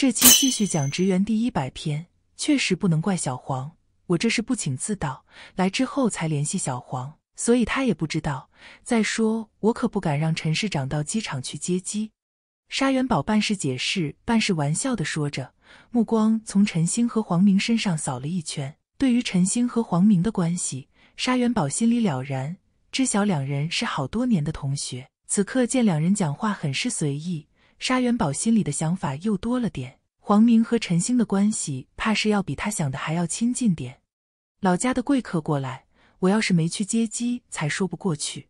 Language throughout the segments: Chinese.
这期继续讲职员第一百篇，确实不能怪小黄，我这是不请自到，来之后才联系小黄，所以他也不知道。再说我可不敢让陈市长到机场去接机。沙元宝办事解释，办事玩笑的说着，目光从陈星和黄明身上扫了一圈。对于陈星和黄明的关系，沙元宝心里了然，知晓两人是好多年的同学。此刻见两人讲话很是随意。沙元宝心里的想法又多了点，黄明和陈星的关系怕是要比他想的还要亲近点。老家的贵客过来，我要是没去接机才说不过去。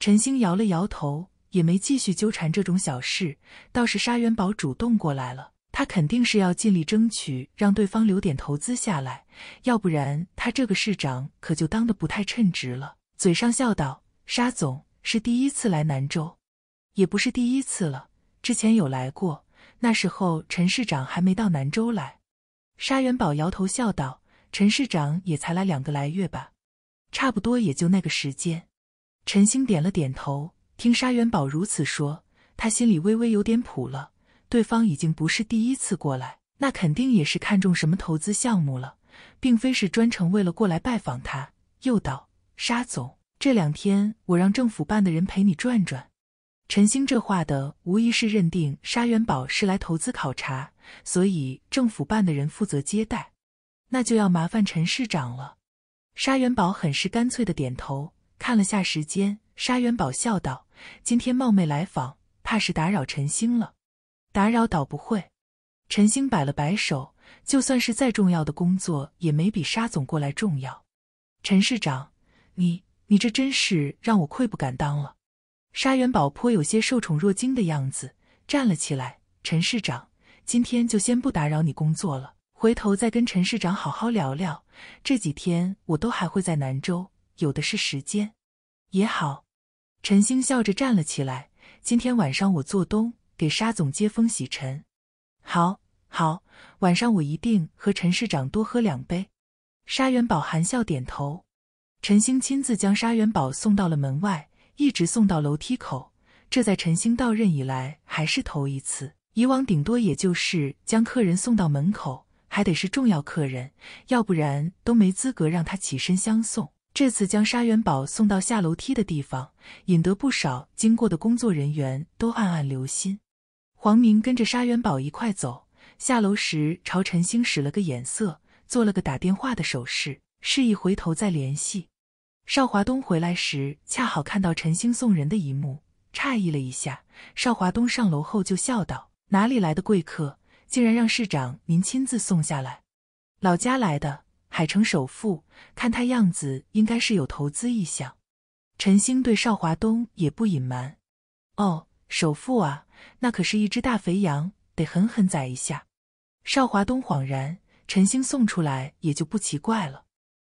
陈星摇了摇头，也没继续纠缠这种小事。倒是沙元宝主动过来了，他肯定是要尽力争取让对方留点投资下来，要不然他这个市长可就当的不太称职了。嘴上笑道：“沙总是第一次来南州，也不是第一次了。”之前有来过，那时候陈市长还没到南州来。沙元宝摇头笑道：“陈市长也才来两个来月吧，差不多也就那个时间。”陈星点了点头，听沙元宝如此说，他心里微微有点谱了。对方已经不是第一次过来，那肯定也是看中什么投资项目了，并非是专程为了过来拜访他。又道：“沙总，这两天我让政府办的人陪你转转。”陈兴这话的，无疑是认定沙元宝是来投资考察，所以政府办的人负责接待，那就要麻烦陈市长了。沙元宝很是干脆的点头，看了下时间，沙元宝笑道：“今天冒昧来访，怕是打扰陈兴了，打扰倒不会。”陈兴摆了摆手，就算是再重要的工作，也没比沙总过来重要。陈市长，你你这真是让我愧不敢当了。沙元宝颇有些受宠若惊的样子，站了起来。陈市长，今天就先不打扰你工作了，回头再跟陈市长好好聊聊。这几天我都还会在南州，有的是时间。也好。陈星笑着站了起来。今天晚上我做东，给沙总接风洗尘。好，好，晚上我一定和陈市长多喝两杯。沙元宝含笑点头。陈星亲自将沙元宝送到了门外。一直送到楼梯口，这在陈星到任以来还是头一次。以往顶多也就是将客人送到门口，还得是重要客人，要不然都没资格让他起身相送。这次将沙元宝送到下楼梯的地方，引得不少经过的工作人员都暗暗留心。黄明跟着沙元宝一块走下楼时，朝陈星使了个眼色，做了个打电话的手势，示意回头再联系。邵华东回来时，恰好看到陈星送人的一幕，诧异了一下。邵华东上楼后就笑道：“哪里来的贵客，竟然让市长您亲自送下来？”“老家来的，海城首富。看他样子，应该是有投资意向。”陈星对邵华东也不隐瞒：“哦，首富啊，那可是一只大肥羊，得狠狠宰一下。”邵华东恍然，陈星送出来也就不奇怪了。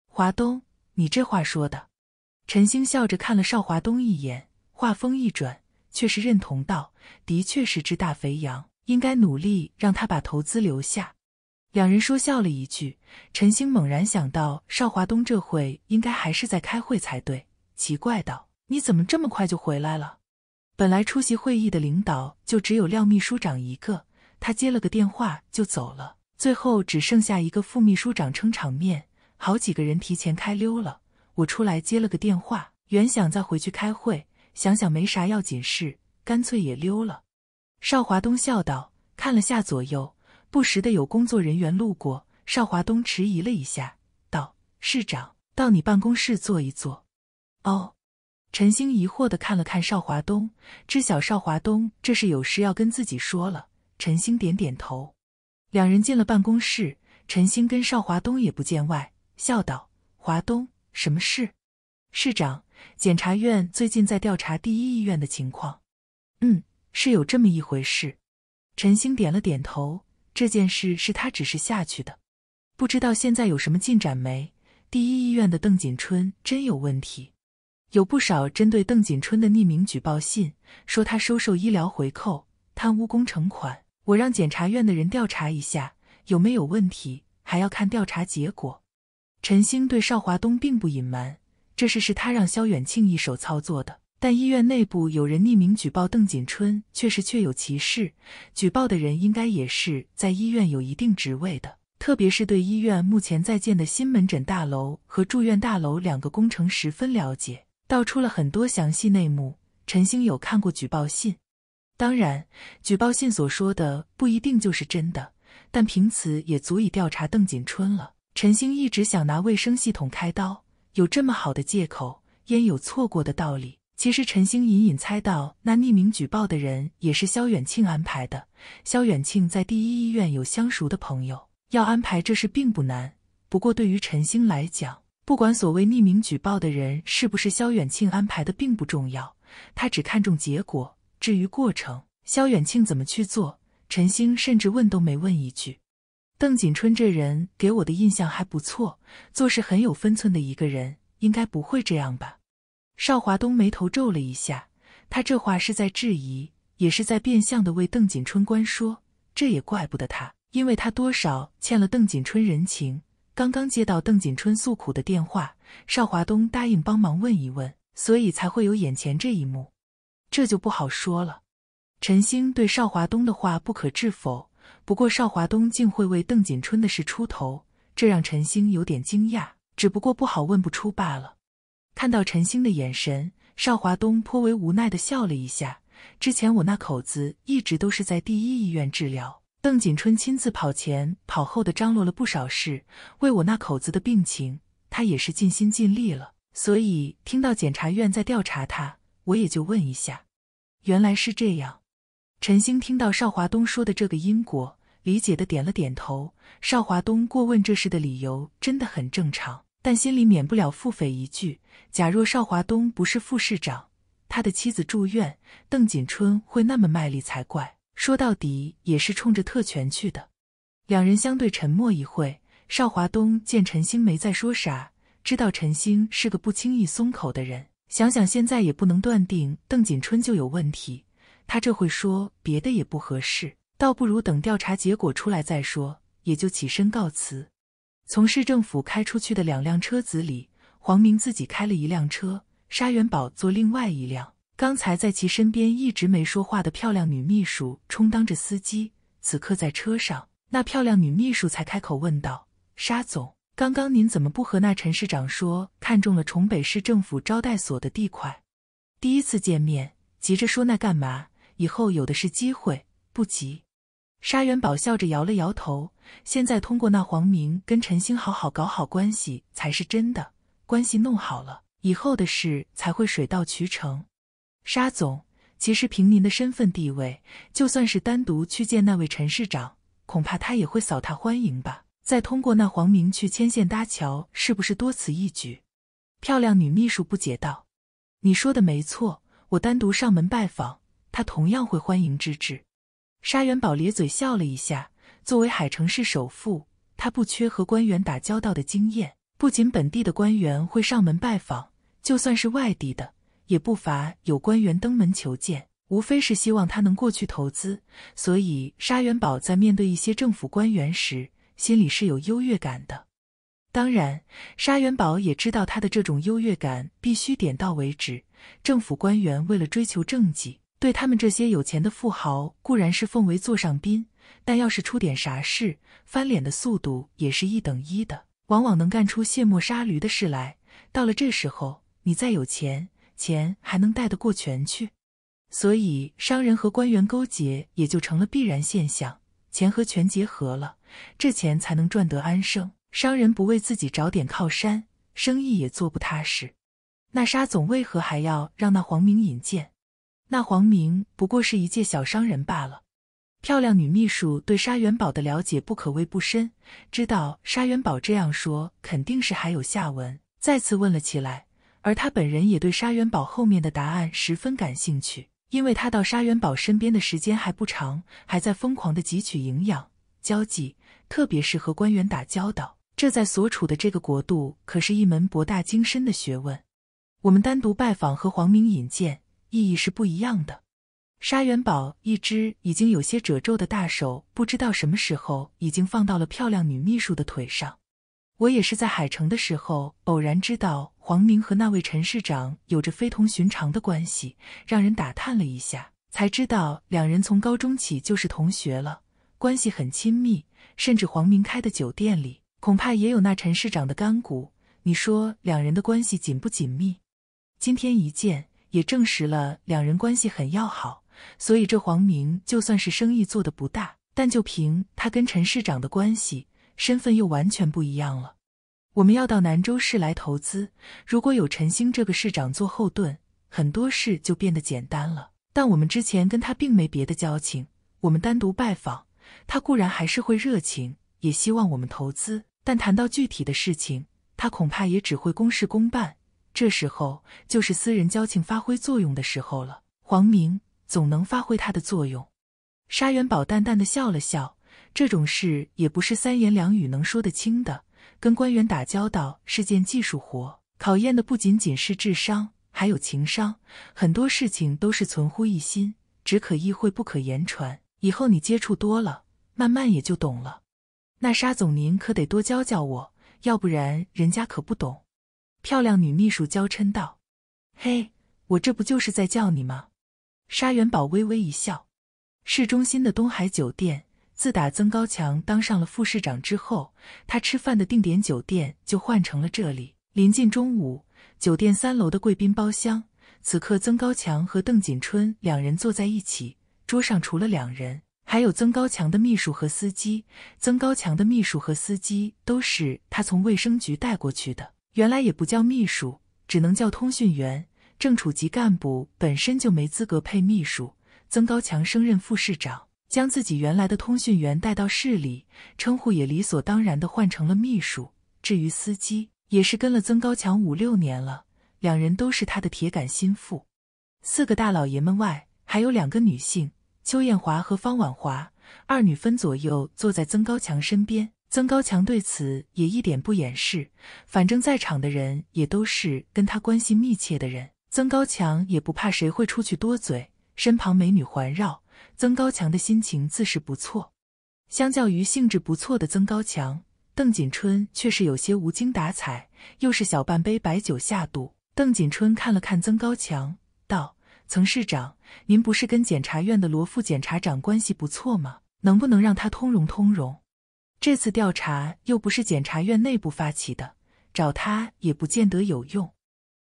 华东。你这话说的，陈星笑着看了邵华东一眼，话锋一转，却是认同道：“的确是只大肥羊，应该努力让他把投资留下。”两人说笑了一句，陈星猛然想到邵华东这会应该还是在开会才对，奇怪道：“你怎么这么快就回来了？”本来出席会议的领导就只有廖秘书长一个，他接了个电话就走了，最后只剩下一个副秘书长撑场面。好几个人提前开溜了，我出来接了个电话，原想再回去开会，想想没啥要紧事，干脆也溜了。邵华东笑道，看了下左右，不时的有工作人员路过。邵华东迟疑了一下，道：“市长，到你办公室坐一坐。”哦，陈星疑惑的看了看邵华东，知晓邵华东这是有事要跟自己说了。陈星点点头，两人进了办公室，陈星跟邵华东也不见外。笑道：“华东，什么事？”市长，检察院最近在调查第一医院的情况。嗯，是有这么一回事。陈星点了点头。这件事是他指示下去的，不知道现在有什么进展没？第一医院的邓锦春真有问题，有不少针对邓锦春的匿名举报信，说他收受医疗回扣、贪污工程款。我让检察院的人调查一下，有没有问题，还要看调查结果。陈星对邵华东并不隐瞒，这事是他让肖远庆一手操作的。但医院内部有人匿名举报邓锦春，却是确有其事。举报的人应该也是在医院有一定职位的，特别是对医院目前在建的新门诊大楼和住院大楼两个工程十分了解，道出了很多详细内幕。陈星有看过举报信，当然，举报信所说的不一定就是真的，但凭此也足以调查邓锦春了。陈星一直想拿卫生系统开刀，有这么好的借口，焉有错过的道理？其实陈星隐隐猜到，那匿名举报的人也是肖远庆安排的。肖远庆在第一医院有相熟的朋友，要安排这事并不难。不过对于陈星来讲，不管所谓匿名举报的人是不是肖远庆安排的，并不重要。他只看重结果，至于过程，肖远庆怎么去做，陈星甚至问都没问一句。邓锦春这人给我的印象还不错，做事很有分寸的一个人，应该不会这样吧？邵华东眉头皱了一下，他这话是在质疑，也是在变相的为邓锦春官说。这也怪不得他，因为他多少欠了邓锦春人情。刚刚接到邓锦春诉苦的电话，邵华东答应帮忙问一问，所以才会有眼前这一幕。这就不好说了。陈星对邵华东的话不可置否。不过邵华东竟会为邓锦春的事出头，这让陈星有点惊讶。只不过不好问不出罢了。看到陈星的眼神，邵华东颇为无奈的笑了一下。之前我那口子一直都是在第一医院治疗，邓锦春亲自跑前跑后的张罗了不少事，为我那口子的病情，他也是尽心尽力了。所以听到检察院在调查他，我也就问一下。原来是这样。陈星听到邵华东说的这个因果，理解的点了点头。邵华东过问这事的理由真的很正常，但心里免不了腹诽一句：假若邵华东不是副市长，他的妻子住院，邓锦春会那么卖力才怪。说到底，也是冲着特权去的。两人相对沉默一会，邵华东见陈星没再说啥，知道陈星是个不轻易松口的人，想想现在也不能断定邓锦春就有问题。他这会说别的也不合适，倒不如等调查结果出来再说。也就起身告辞。从市政府开出去的两辆车子里，黄明自己开了一辆车，沙元宝坐另外一辆。刚才在其身边一直没说话的漂亮女秘书充当着司机，此刻在车上，那漂亮女秘书才开口问道：“沙总，刚刚您怎么不和那陈市长说看中了重北市政府招待所的地块？第一次见面，急着说那干嘛？”以后有的是机会，不急。沙元宝笑着摇了摇头。现在通过那黄明跟陈星好好搞好关系才是真的。关系弄好了，以后的事才会水到渠成。沙总，其实凭您的身份地位，就算是单独去见那位陈市长，恐怕他也会扫榻欢迎吧。再通过那黄明去牵线搭桥，是不是多此一举？漂亮女秘书不解道：“你说的没错，我单独上门拜访。”他同样会欢迎之至。沙元宝咧嘴笑了一下。作为海城市首富，他不缺和官员打交道的经验。不仅本地的官员会上门拜访，就算是外地的，也不乏有官员登门求见，无非是希望他能过去投资。所以，沙元宝在面对一些政府官员时，心里是有优越感的。当然，沙元宝也知道他的这种优越感必须点到为止。政府官员为了追求政绩。对他们这些有钱的富豪，固然是奉为座上宾，但要是出点啥事，翻脸的速度也是一等一的，往往能干出卸磨杀驴的事来。到了这时候，你再有钱，钱还能带得过权去？所以，商人和官员勾结也就成了必然现象。钱和权结合了，这钱才能赚得安生。商人不为自己找点靠山，生意也做不踏实。那沙总为何还要让那黄明引荐？那黄明不过是一介小商人罢了。漂亮女秘书对沙元宝的了解不可谓不深，知道沙元宝这样说肯定是还有下文，再次问了起来。而她本人也对沙元宝后面的答案十分感兴趣，因为他到沙元宝身边的时间还不长，还在疯狂的汲取营养、交际，特别是和官员打交道，这在所处的这个国度可是一门博大精深的学问。我们单独拜访和黄明引荐。意义是不一样的。沙元宝一只已经有些褶皱的大手，不知道什么时候已经放到了漂亮女秘书的腿上。我也是在海城的时候偶然知道黄明和那位陈市长有着非同寻常的关系，让人打探了一下，才知道两人从高中起就是同学了，关系很亲密。甚至黄明开的酒店里，恐怕也有那陈市长的干股。你说两人的关系紧不紧密？今天一见。也证实了两人关系很要好，所以这黄明就算是生意做得不大，但就凭他跟陈市长的关系，身份又完全不一样了。我们要到南州市来投资，如果有陈兴这个市长做后盾，很多事就变得简单了。但我们之前跟他并没别的交情，我们单独拜访他固然还是会热情，也希望我们投资，但谈到具体的事情，他恐怕也只会公事公办。这时候就是私人交情发挥作用的时候了。黄明总能发挥他的作用。沙元宝淡淡的笑了笑，这种事也不是三言两语能说得清的。跟官员打交道是件技术活，考验的不仅仅是智商，还有情商。很多事情都是存乎一心，只可意会不可言传。以后你接触多了，慢慢也就懂了。那沙总，您可得多教教我，要不然人家可不懂。漂亮女秘书娇嗔道：“嘿，我这不就是在叫你吗？”沙元宝微微一笑。市中心的东海酒店，自打曾高强当上了副市长之后，他吃饭的定点酒店就换成了这里。临近中午，酒店三楼的贵宾包厢，此刻曾高强和邓锦春两人坐在一起。桌上除了两人，还有曾高强的秘书和司机。曾高强的秘书和司机都是他从卫生局带过去的。原来也不叫秘书，只能叫通讯员。正处级干部本身就没资格配秘书。曾高强升任副市长，将自己原来的通讯员带到市里，称呼也理所当然的换成了秘书。至于司机，也是跟了曾高强五六年了，两人都是他的铁杆心腹。四个大老爷们外，还有两个女性，邱艳华和方婉华，二女分左右坐在曾高强身边。曾高强对此也一点不掩饰，反正在场的人也都是跟他关系密切的人，曾高强也不怕谁会出去多嘴。身旁美女环绕，曾高强的心情自是不错。相较于兴致不错的曾高强，邓锦春却是有些无精打采。又是小半杯白酒下肚，邓锦春看了看曾高强，道：“曾市长，您不是跟检察院的罗副检察长关系不错吗？能不能让他通融通融？”这次调查又不是检察院内部发起的，找他也不见得有用。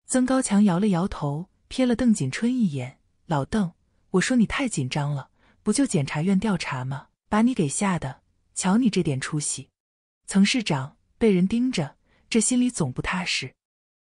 曾高强摇了摇头，瞥了邓锦春一眼：“老邓，我说你太紧张了，不就检察院调查吗？把你给吓的，瞧你这点出息。”曾市长被人盯着，这心里总不踏实。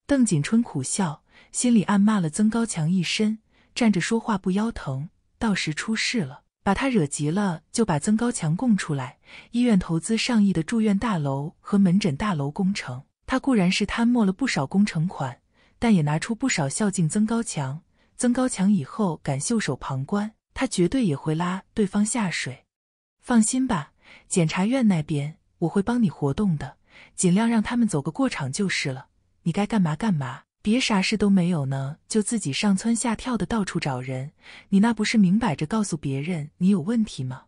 邓锦春苦笑，心里暗骂了曾高强一身：“站着说话不腰疼，到时出事了。”把他惹急了，就把曾高强供出来。医院投资上亿的住院大楼和门诊大楼工程，他固然是贪没了不少工程款，但也拿出不少孝敬曾高强。曾高强以后敢袖手旁观，他绝对也会拉对方下水。放心吧，检察院那边我会帮你活动的，尽量让他们走个过场就是了。你该干嘛干嘛。别啥事都没有呢，就自己上蹿下跳的到处找人，你那不是明摆着告诉别人你有问题吗？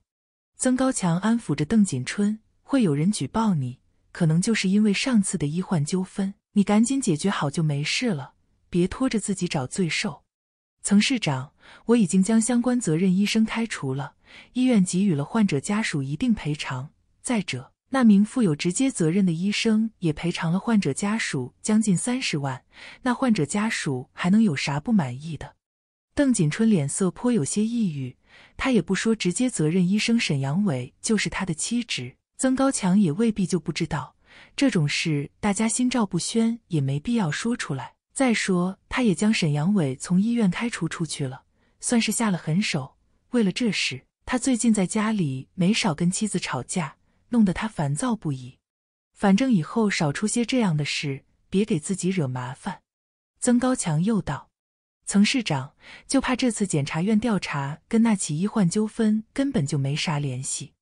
曾高强安抚着邓锦春，会有人举报你，可能就是因为上次的医患纠纷，你赶紧解决好就没事了，别拖着自己找罪受。曾市长，我已经将相关责任医生开除了，医院给予了患者家属一定赔偿，再者。那名负有直接责任的医生也赔偿了患者家属将近三十万，那患者家属还能有啥不满意的？邓锦春脸色颇有些抑郁，他也不说直接责任医生沈阳伟就是他的妻侄，曾高强也未必就不知道，这种事大家心照不宣，也没必要说出来。再说，他也将沈阳伟从医院开除出去了，算是下了狠手。为了这事，他最近在家里没少跟妻子吵架。弄得他烦躁不已。反正以后少出些这样的事，别给自己惹麻烦。曾高强又道：“曾市长，就怕这次检察院调查跟那起医患纠纷根本就没啥联系。”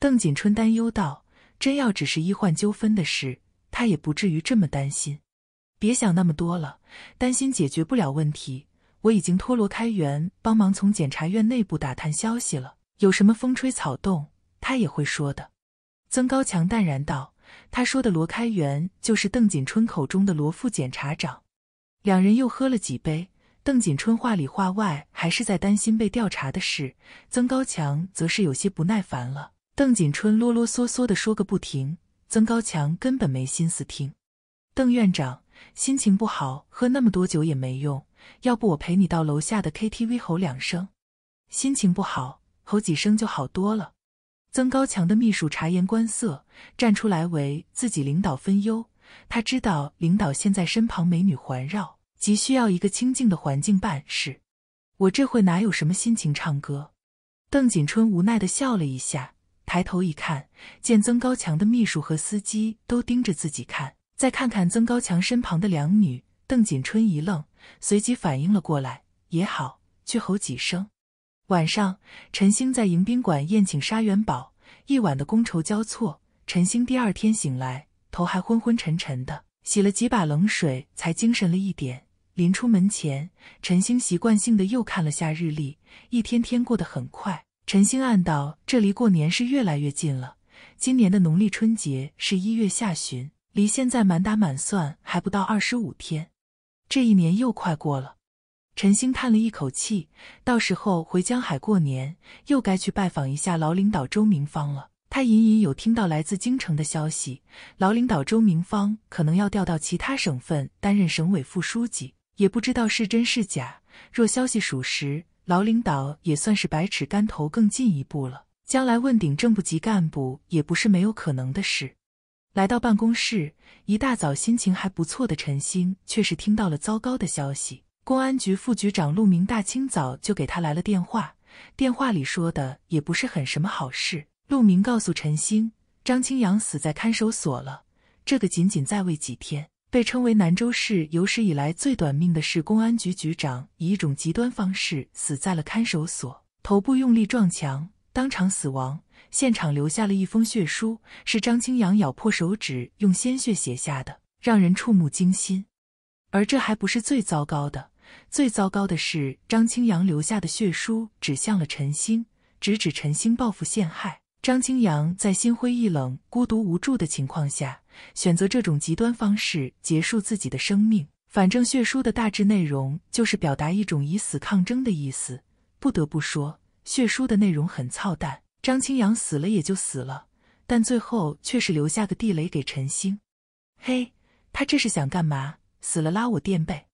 邓锦春担忧道：“真要只是医患纠纷的事，他也不至于这么担心。别想那么多了，担心解决不了问题。我已经托罗开元帮忙从检察院内部打探消息了，有什么风吹草动，他也会说的。”曾高强淡然道：“他说的罗开元，就是邓锦春口中的罗副检察长。”两人又喝了几杯。邓锦春话里话外还是在担心被调查的事，曾高强则是有些不耐烦了。邓锦春啰啰嗦嗦的说个不停，曾高强根本没心思听。邓院长心情不好，喝那么多酒也没用，要不我陪你到楼下的 KTV 吼两声，心情不好，吼几声就好多了。曾高强的秘书察言观色，站出来为自己领导分忧。他知道领导现在身旁美女环绕，急需要一个清静的环境办事。我这会哪有什么心情唱歌？邓锦春无奈地笑了一下，抬头一看，见曾高强的秘书和司机都盯着自己看，再看看曾高强身旁的两女，邓锦春一愣，随即反应了过来。也好，去吼几声。晚上，陈兴在迎宾馆宴请沙元宝。一晚的觥筹交错，陈兴第二天醒来，头还昏昏沉沉的，洗了几把冷水才精神了一点。临出门前，陈兴习惯性的又看了下日历，一天天过得很快。陈兴暗道，这离过年是越来越近了。今年的农历春节是一月下旬，离现在满打满算还不到二十五天，这一年又快过了。陈星叹了一口气，到时候回江海过年，又该去拜访一下老领导周明芳了。他隐隐有听到来自京城的消息，老领导周明芳可能要调到其他省份担任省委副书记，也不知道是真是假。若消息属实，老领导也算是百尺竿头更进一步了，将来问鼎正部级干部也不是没有可能的事。来到办公室，一大早心情还不错的陈星，却是听到了糟糕的消息。公安局副局长陆明大清早就给他来了电话，电话里说的也不是很什么好事。陆明告诉陈星，张清扬死在看守所了，这个仅仅在位几天，被称为兰州市有史以来最短命的市公安局局长，以一种极端方式死在了看守所，头部用力撞墙，当场死亡，现场留下了一封血书，是张清扬咬破手指用鲜血写下的，让人触目惊心。而这还不是最糟糕的。最糟糕的是，张清扬留下的血书指向了陈星，直指陈星报复陷害。张清扬在心灰意冷、孤独无助的情况下，选择这种极端方式结束自己的生命。反正血书的大致内容就是表达一种以死抗争的意思。不得不说，血书的内容很操蛋。张清扬死了也就死了，但最后却是留下个地雷给陈星。嘿，他这是想干嘛？死了拉我垫背。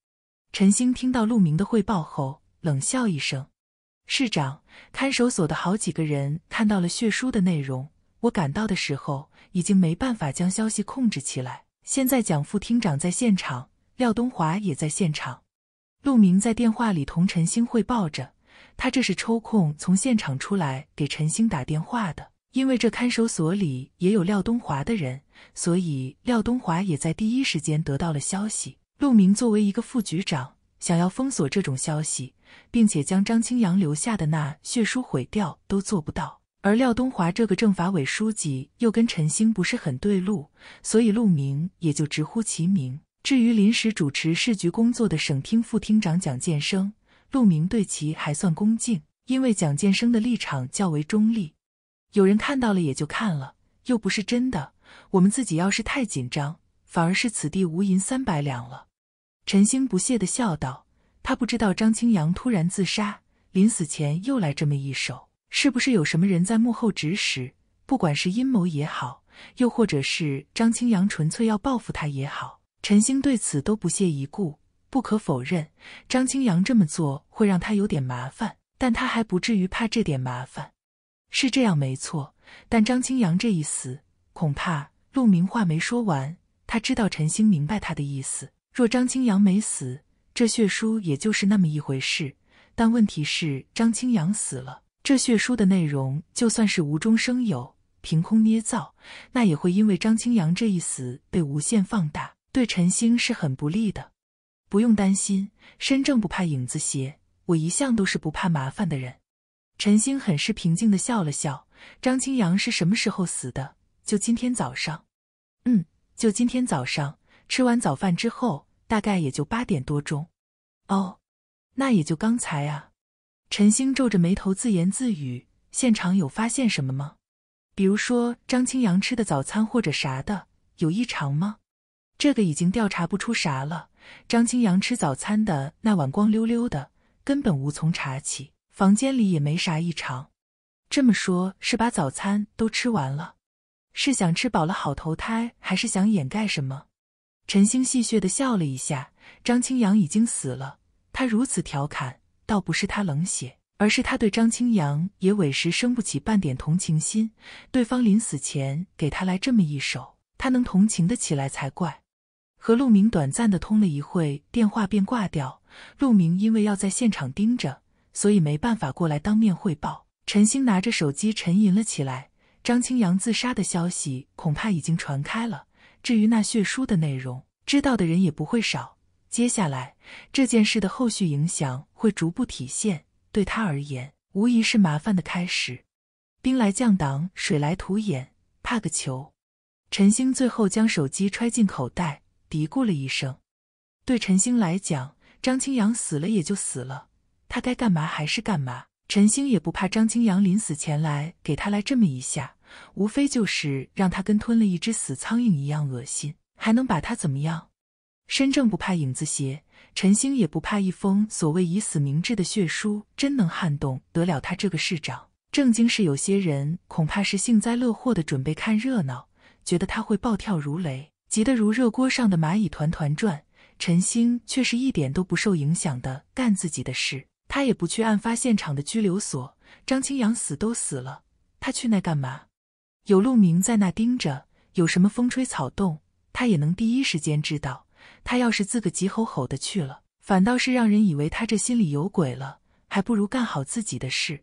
陈星听到陆明的汇报后，冷笑一声：“市长，看守所的好几个人看到了血书的内容。我赶到的时候，已经没办法将消息控制起来。现在蒋副厅长在现场，廖东华也在现场。”陆明在电话里同陈星汇报着，他这是抽空从现场出来给陈星打电话的，因为这看守所里也有廖东华的人，所以廖东华也在第一时间得到了消息。陆明作为一个副局长，想要封锁这种消息，并且将张清扬留下的那血书毁掉，都做不到。而廖东华这个政法委书记又跟陈星不是很对路，所以陆明也就直呼其名。至于临时主持市局工作的省厅副厅长蒋建生，陆明对其还算恭敬，因为蒋建生的立场较为中立。有人看到了也就看了，又不是真的。我们自己要是太紧张。反而是此地无银三百两了。陈星不屑地笑道：“他不知道张清扬突然自杀，临死前又来这么一手，是不是有什么人在幕后指使？不管是阴谋也好，又或者是张清扬纯粹要报复他也好，陈星对此都不屑一顾。不可否认，张清扬这么做会让他有点麻烦，但他还不至于怕这点麻烦。是这样没错，但张清扬这一死，恐怕……”陆明话没说完。他知道陈星明白他的意思。若张清扬没死，这血书也就是那么一回事。但问题是，张清扬死了，这血书的内容就算是无中生有、凭空捏造，那也会因为张清扬这一死被无限放大，对陈星是很不利的。不用担心，身正不怕影子斜，我一向都是不怕麻烦的人。陈星很是平静地笑了笑。张清扬是什么时候死的？就今天早上。嗯。就今天早上吃完早饭之后，大概也就八点多钟，哦，那也就刚才啊。陈星皱着眉头自言自语：“现场有发现什么吗？比如说张清扬吃的早餐或者啥的有异常吗？这个已经调查不出啥了。张清扬吃早餐的那晚光溜溜的，根本无从查起，房间里也没啥异常。这么说，是把早餐都吃完了。”是想吃饱了好投胎，还是想掩盖什么？陈星戏谑的笑了一下。张清扬已经死了，他如此调侃，倒不是他冷血，而是他对张清扬也委实生不起半点同情心。对方临死前给他来这么一手，他能同情的起来才怪。和陆明短暂的通了一会电话，便挂掉。陆明因为要在现场盯着，所以没办法过来当面汇报。陈星拿着手机沉吟了起来。张清扬自杀的消息恐怕已经传开了。至于那血书的内容，知道的人也不会少。接下来这件事的后续影响会逐步体现，对他而言，无疑是麻烦的开始。兵来将挡，水来土掩，怕个球！陈星最后将手机揣进口袋，嘀咕了一声。对陈星来讲，张清扬死了也就死了，他该干嘛还是干嘛。陈星也不怕张清扬临死前来给他来这么一下。无非就是让他跟吞了一只死苍蝇一样恶心，还能把他怎么样？身正不怕影子斜，陈星也不怕一封所谓以死明志的血书真能撼动得了他这个市长。正经是有些人恐怕是幸灾乐祸的，准备看热闹，觉得他会暴跳如雷，急得如热锅上的蚂蚁团团转。陈星却是一点都不受影响的干自己的事，他也不去案发现场的拘留所。张清阳死都死了，他去那干嘛？有陆明在那盯着，有什么风吹草动，他也能第一时间知道。他要是自个急吼吼的去了，反倒是让人以为他这心里有鬼了，还不如干好自己的事。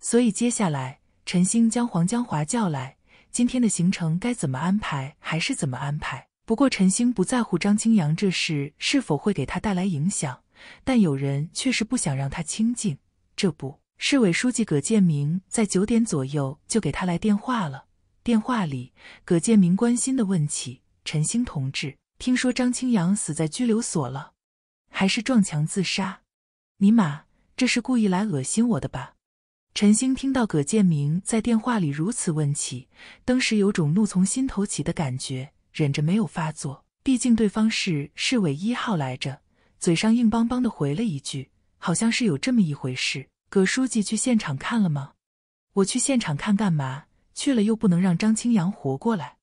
所以接下来，陈星将黄江华叫来，今天的行程该怎么安排还是怎么安排。不过陈星不在乎张清扬这事是否会给他带来影响，但有人却是不想让他清静。这不，市委书记葛建明在九点左右就给他来电话了。电话里，葛建明关心的问起陈星同志：“听说张清扬死在拘留所了，还是撞墙自杀？尼玛，这是故意来恶心我的吧？”陈星听到葛建明在电话里如此问起，当时有种怒从心头起的感觉，忍着没有发作。毕竟对方是市委一号来着，嘴上硬邦邦的回了一句：“好像是有这么一回事。”葛书记去现场看了吗？我去现场看干嘛？去了又不能让张清扬活过来，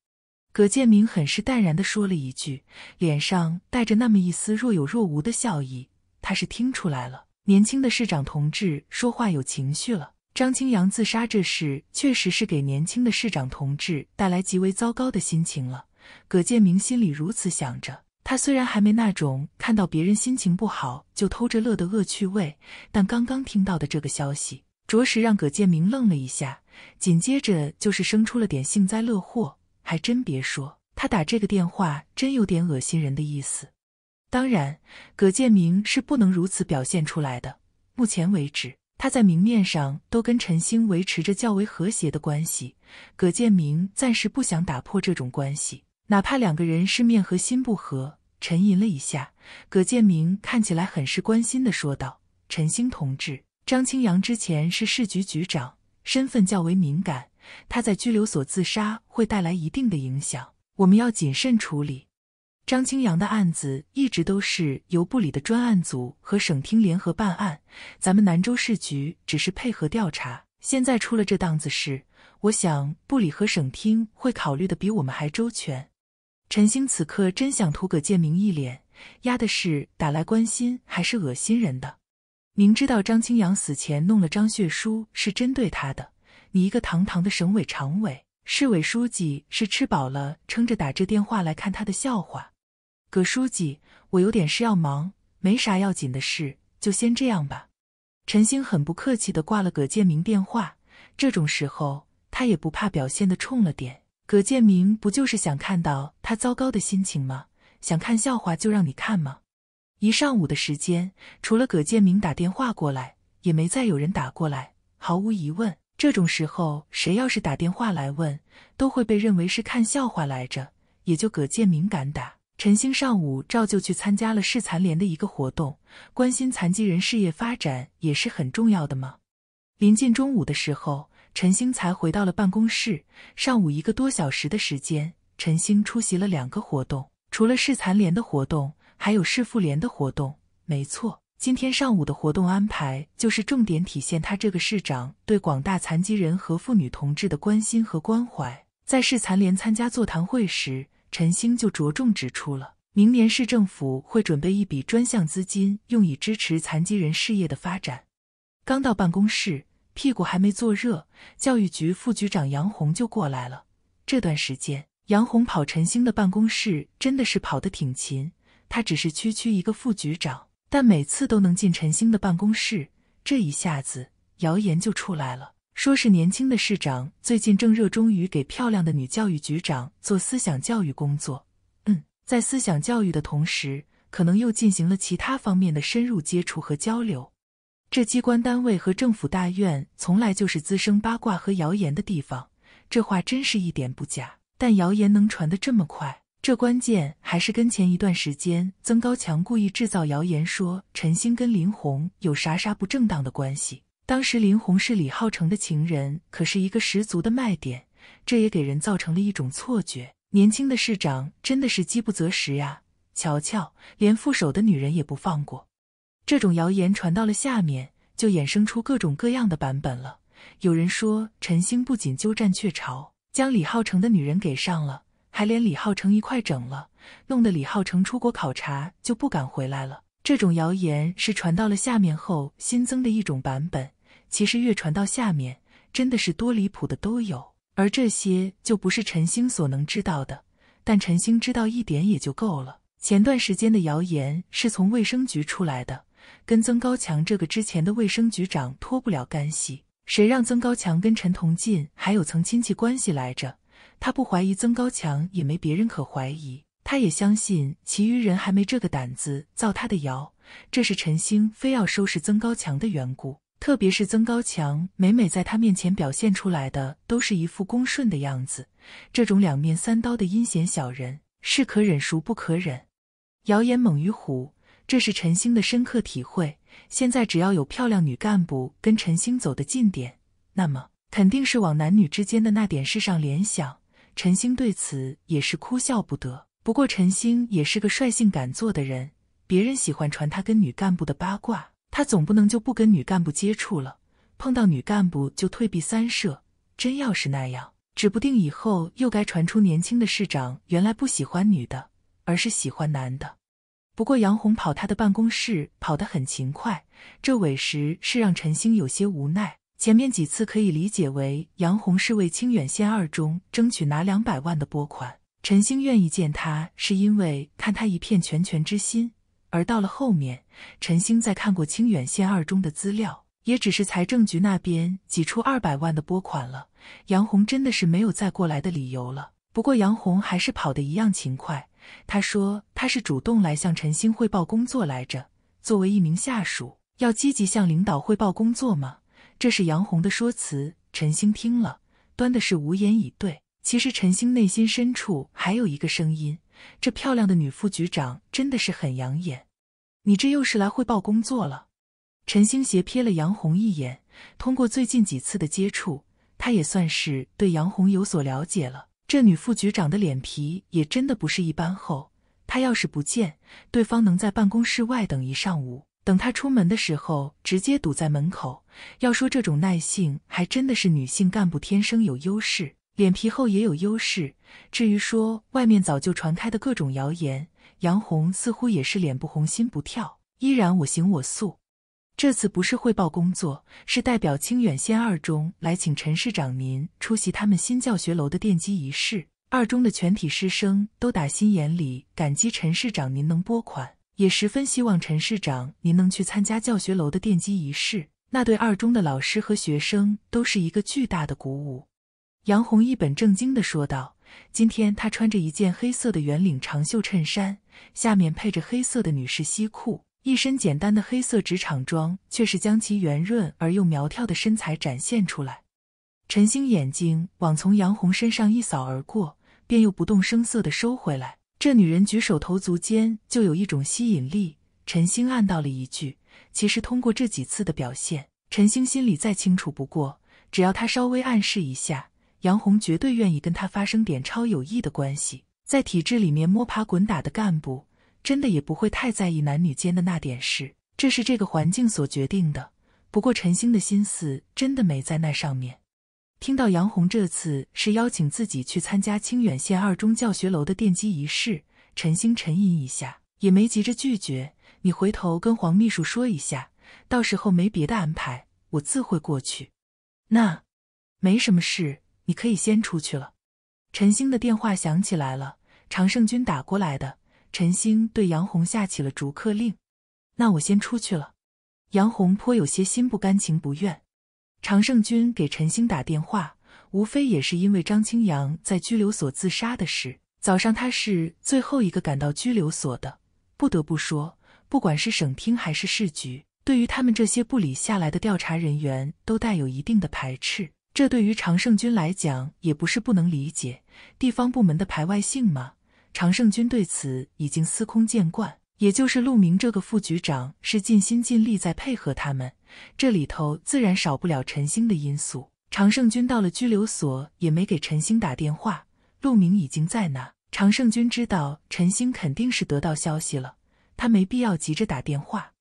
葛建明很是淡然的说了一句，脸上带着那么一丝若有若无的笑意。他是听出来了，年轻的市长同志说话有情绪了。张清扬自杀这事，确实是给年轻的市长同志带来极为糟糕的心情了。葛建明心里如此想着。他虽然还没那种看到别人心情不好就偷着乐的恶趣味，但刚刚听到的这个消息。着实让葛建明愣了一下，紧接着就是生出了点幸灾乐祸。还真别说，他打这个电话真有点恶心人的意思。当然，葛建明是不能如此表现出来的。目前为止，他在明面上都跟陈星维持着较为和谐的关系。葛建明暂时不想打破这种关系，哪怕两个人是面和心不和。沉吟了一下，葛建明看起来很是关心的说道：“陈星同志。”张清扬之前是市局局长，身份较为敏感，他在拘留所自杀会带来一定的影响，我们要谨慎处理。张清扬的案子一直都是由部里的专案组和省厅联合办案，咱们南州市局只是配合调查。现在出了这档子事，我想部里和省厅会考虑的比我们还周全。陈星此刻真想吐葛建明一脸，压的是打来关心还是恶心人的？明知道张清扬死前弄了张血书是针对他的，你一个堂堂的省委常委、市委书记是吃饱了撑着打这电话来看他的笑话？葛书记，我有点事要忙，没啥要紧的事，就先这样吧。陈星很不客气的挂了葛建明电话。这种时候他也不怕表现的冲了点。葛建明不就是想看到他糟糕的心情吗？想看笑话就让你看吗？一上午的时间，除了葛建明打电话过来，也没再有人打过来。毫无疑问，这种时候，谁要是打电话来问，都会被认为是看笑话来着。也就葛建明敢打。陈星上午照旧去参加了市残联的一个活动，关心残疾人事业发展也是很重要的嘛。临近中午的时候，陈星才回到了办公室。上午一个多小时的时间，陈星出席了两个活动，除了市残联的活动。还有市妇联的活动，没错，今天上午的活动安排就是重点体现他这个市长对广大残疾人和妇女同志的关心和关怀。在市残联参加座谈会时，陈星就着重指出了，明年市政府会准备一笔专项资金，用以支持残疾人事业的发展。刚到办公室，屁股还没坐热，教育局副局长杨红就过来了。这段时间，杨红跑陈星的办公室真的是跑得挺勤。他只是区区一个副局长，但每次都能进陈星的办公室，这一下子谣言就出来了，说是年轻的市长最近正热衷于给漂亮的女教育局长做思想教育工作。嗯，在思想教育的同时，可能又进行了其他方面的深入接触和交流。这机关单位和政府大院从来就是滋生八卦和谣言的地方，这话真是一点不假。但谣言能传得这么快？这关键还是跟前一段时间曾高强故意制造谣言，说陈星跟林红有啥啥不正当的关系。当时林红是李浩成的情人，可是一个十足的卖点，这也给人造成了一种错觉：年轻的市长真的是饥不择食呀！瞧瞧，连副手的女人也不放过。这种谣言传到了下面，就衍生出各种各样的版本了。有人说，陈星不仅鸠占鹊巢，将李浩成的女人给上了。还连李浩成一块整了，弄得李浩成出国考察就不敢回来了。这种谣言是传到了下面后新增的一种版本。其实越传到下面，真的是多离谱的都有。而这些就不是陈星所能知道的，但陈星知道一点也就够了。前段时间的谣言是从卫生局出来的，跟曾高强这个之前的卫生局长脱不了干系。谁让曾高强跟陈同进还有层亲戚关系来着？他不怀疑曾高强，也没别人可怀疑。他也相信其余人还没这个胆子造他的谣。这是陈星非要收拾曾高强的缘故。特别是曾高强每每在他面前表现出来的都是一副恭顺的样子，这种两面三刀的阴险小人，是可忍孰不可忍？谣言猛于虎，这是陈星的深刻体会。现在只要有漂亮女干部跟陈星走得近点，那么肯定是往男女之间的那点事上联想。陈星对此也是哭笑不得。不过陈星也是个率性敢做的人，别人喜欢传他跟女干部的八卦，他总不能就不跟女干部接触了，碰到女干部就退避三舍。真要是那样，指不定以后又该传出年轻的市长原来不喜欢女的，而是喜欢男的。不过杨红跑他的办公室跑得很勤快，这委实是让陈星有些无奈。前面几次可以理解为杨红是为清远县二中争取拿两百万的拨款，陈星愿意见他是因为看他一片拳拳之心，而到了后面，陈星在看过清远县二中的资料，也只是财政局那边挤出二百万的拨款了，杨红真的是没有再过来的理由了。不过杨红还是跑得一样勤快，他说他是主动来向陈星汇报工作来着，作为一名下属，要积极向领导汇报工作吗？这是杨红的说辞，陈星听了，端的是无言以对。其实陈星内心深处还有一个声音：这漂亮的女副局长真的是很养眼。你这又是来汇报工作了？陈星斜瞥了杨红一眼。通过最近几次的接触，他也算是对杨红有所了解了。这女副局长的脸皮也真的不是一般厚。她要是不见对方，能在办公室外等一上午？等他出门的时候，直接堵在门口。要说这种耐性，还真的是女性干部天生有优势，脸皮厚也有优势。至于说外面早就传开的各种谣言，杨红似乎也是脸不红心不跳，依然我行我素。这次不是汇报工作，是代表清远县二中来请陈市长您出席他们新教学楼的奠基仪式。二中的全体师生都打心眼里感激陈市长您能拨款。也十分希望陈市长您能去参加教学楼的奠基仪式，那对二中的老师和学生都是一个巨大的鼓舞。”杨红一本正经地说道。今天她穿着一件黑色的圆领长袖衬衫，下面配着黑色的女士西裤，一身简单的黑色职场装，却是将其圆润而又苗条的身材展现出来。陈星眼睛往从杨红身上一扫而过，便又不动声色地收回来。这女人举手投足间就有一种吸引力，陈星暗道了一句。其实通过这几次的表现，陈星心里再清楚不过，只要他稍微暗示一下，杨红绝对愿意跟他发生点超友谊的关系。在体制里面摸爬滚打的干部，真的也不会太在意男女间的那点事，这是这个环境所决定的。不过陈星的心思真的没在那上面。听到杨红这次是邀请自己去参加清远县二中教学楼的奠基仪式，陈星沉吟一下，也没急着拒绝。你回头跟黄秘书说一下，到时候没别的安排，我自会过去。那，没什么事，你可以先出去了。陈星的电话响起来了，常胜军打过来的。陈星对杨红下起了逐客令。那我先出去了。杨红颇有些心不甘情不愿。常胜军给陈星打电话，无非也是因为张清扬在拘留所自杀的事。早上他是最后一个赶到拘留所的。不得不说，不管是省厅还是市局，对于他们这些部里下来的调查人员，都带有一定的排斥。这对于常胜军来讲，也不是不能理解，地方部门的排外性嘛。常胜军对此已经司空见惯。也就是陆明这个副局长是尽心尽力在配合他们。这里头自然少不了陈星的因素。常胜军到了拘留所，也没给陈星打电话。陆明已经在那。常胜军知道陈星肯定是得到消息了，他没必要急着打电话。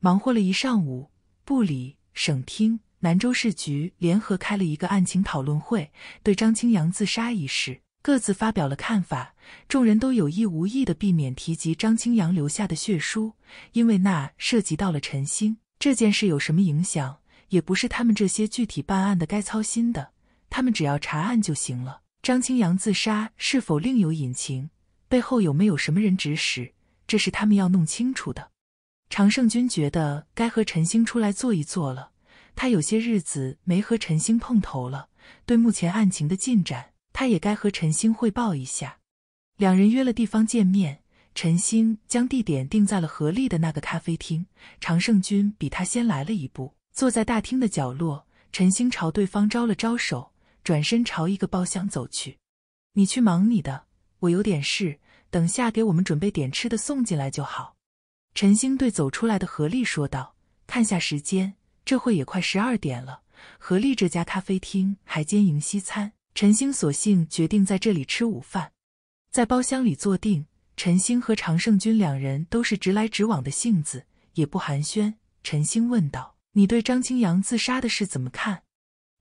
忙活了一上午，部里、省厅、兰州市局联合开了一个案情讨论会，对张清扬自杀一事各自发表了看法。众人都有意无意地避免提及张清扬留下的血书，因为那涉及到了陈星。这件事有什么影响，也不是他们这些具体办案的该操心的，他们只要查案就行了。张清扬自杀是否另有隐情，背后有没有什么人指使，这是他们要弄清楚的。常胜军觉得该和陈星出来坐一坐了，他有些日子没和陈星碰头了，对目前案情的进展，他也该和陈星汇报一下。两人约了地方见面。陈星将地点定在了何丽的那个咖啡厅。常胜军比他先来了一步，坐在大厅的角落。陈星朝对方招了招手，转身朝一个包厢走去。“你去忙你的，我有点事，等下给我们准备点吃的送进来就好。”陈星对走出来的何丽说道。看下时间，这会也快十二点了。何丽这家咖啡厅还兼营西餐，陈星索性决定在这里吃午饭，在包厢里坐定。陈星和常胜军两人都是直来直往的性子，也不寒暄。陈星问道：“你对张清扬自杀的事怎么看？”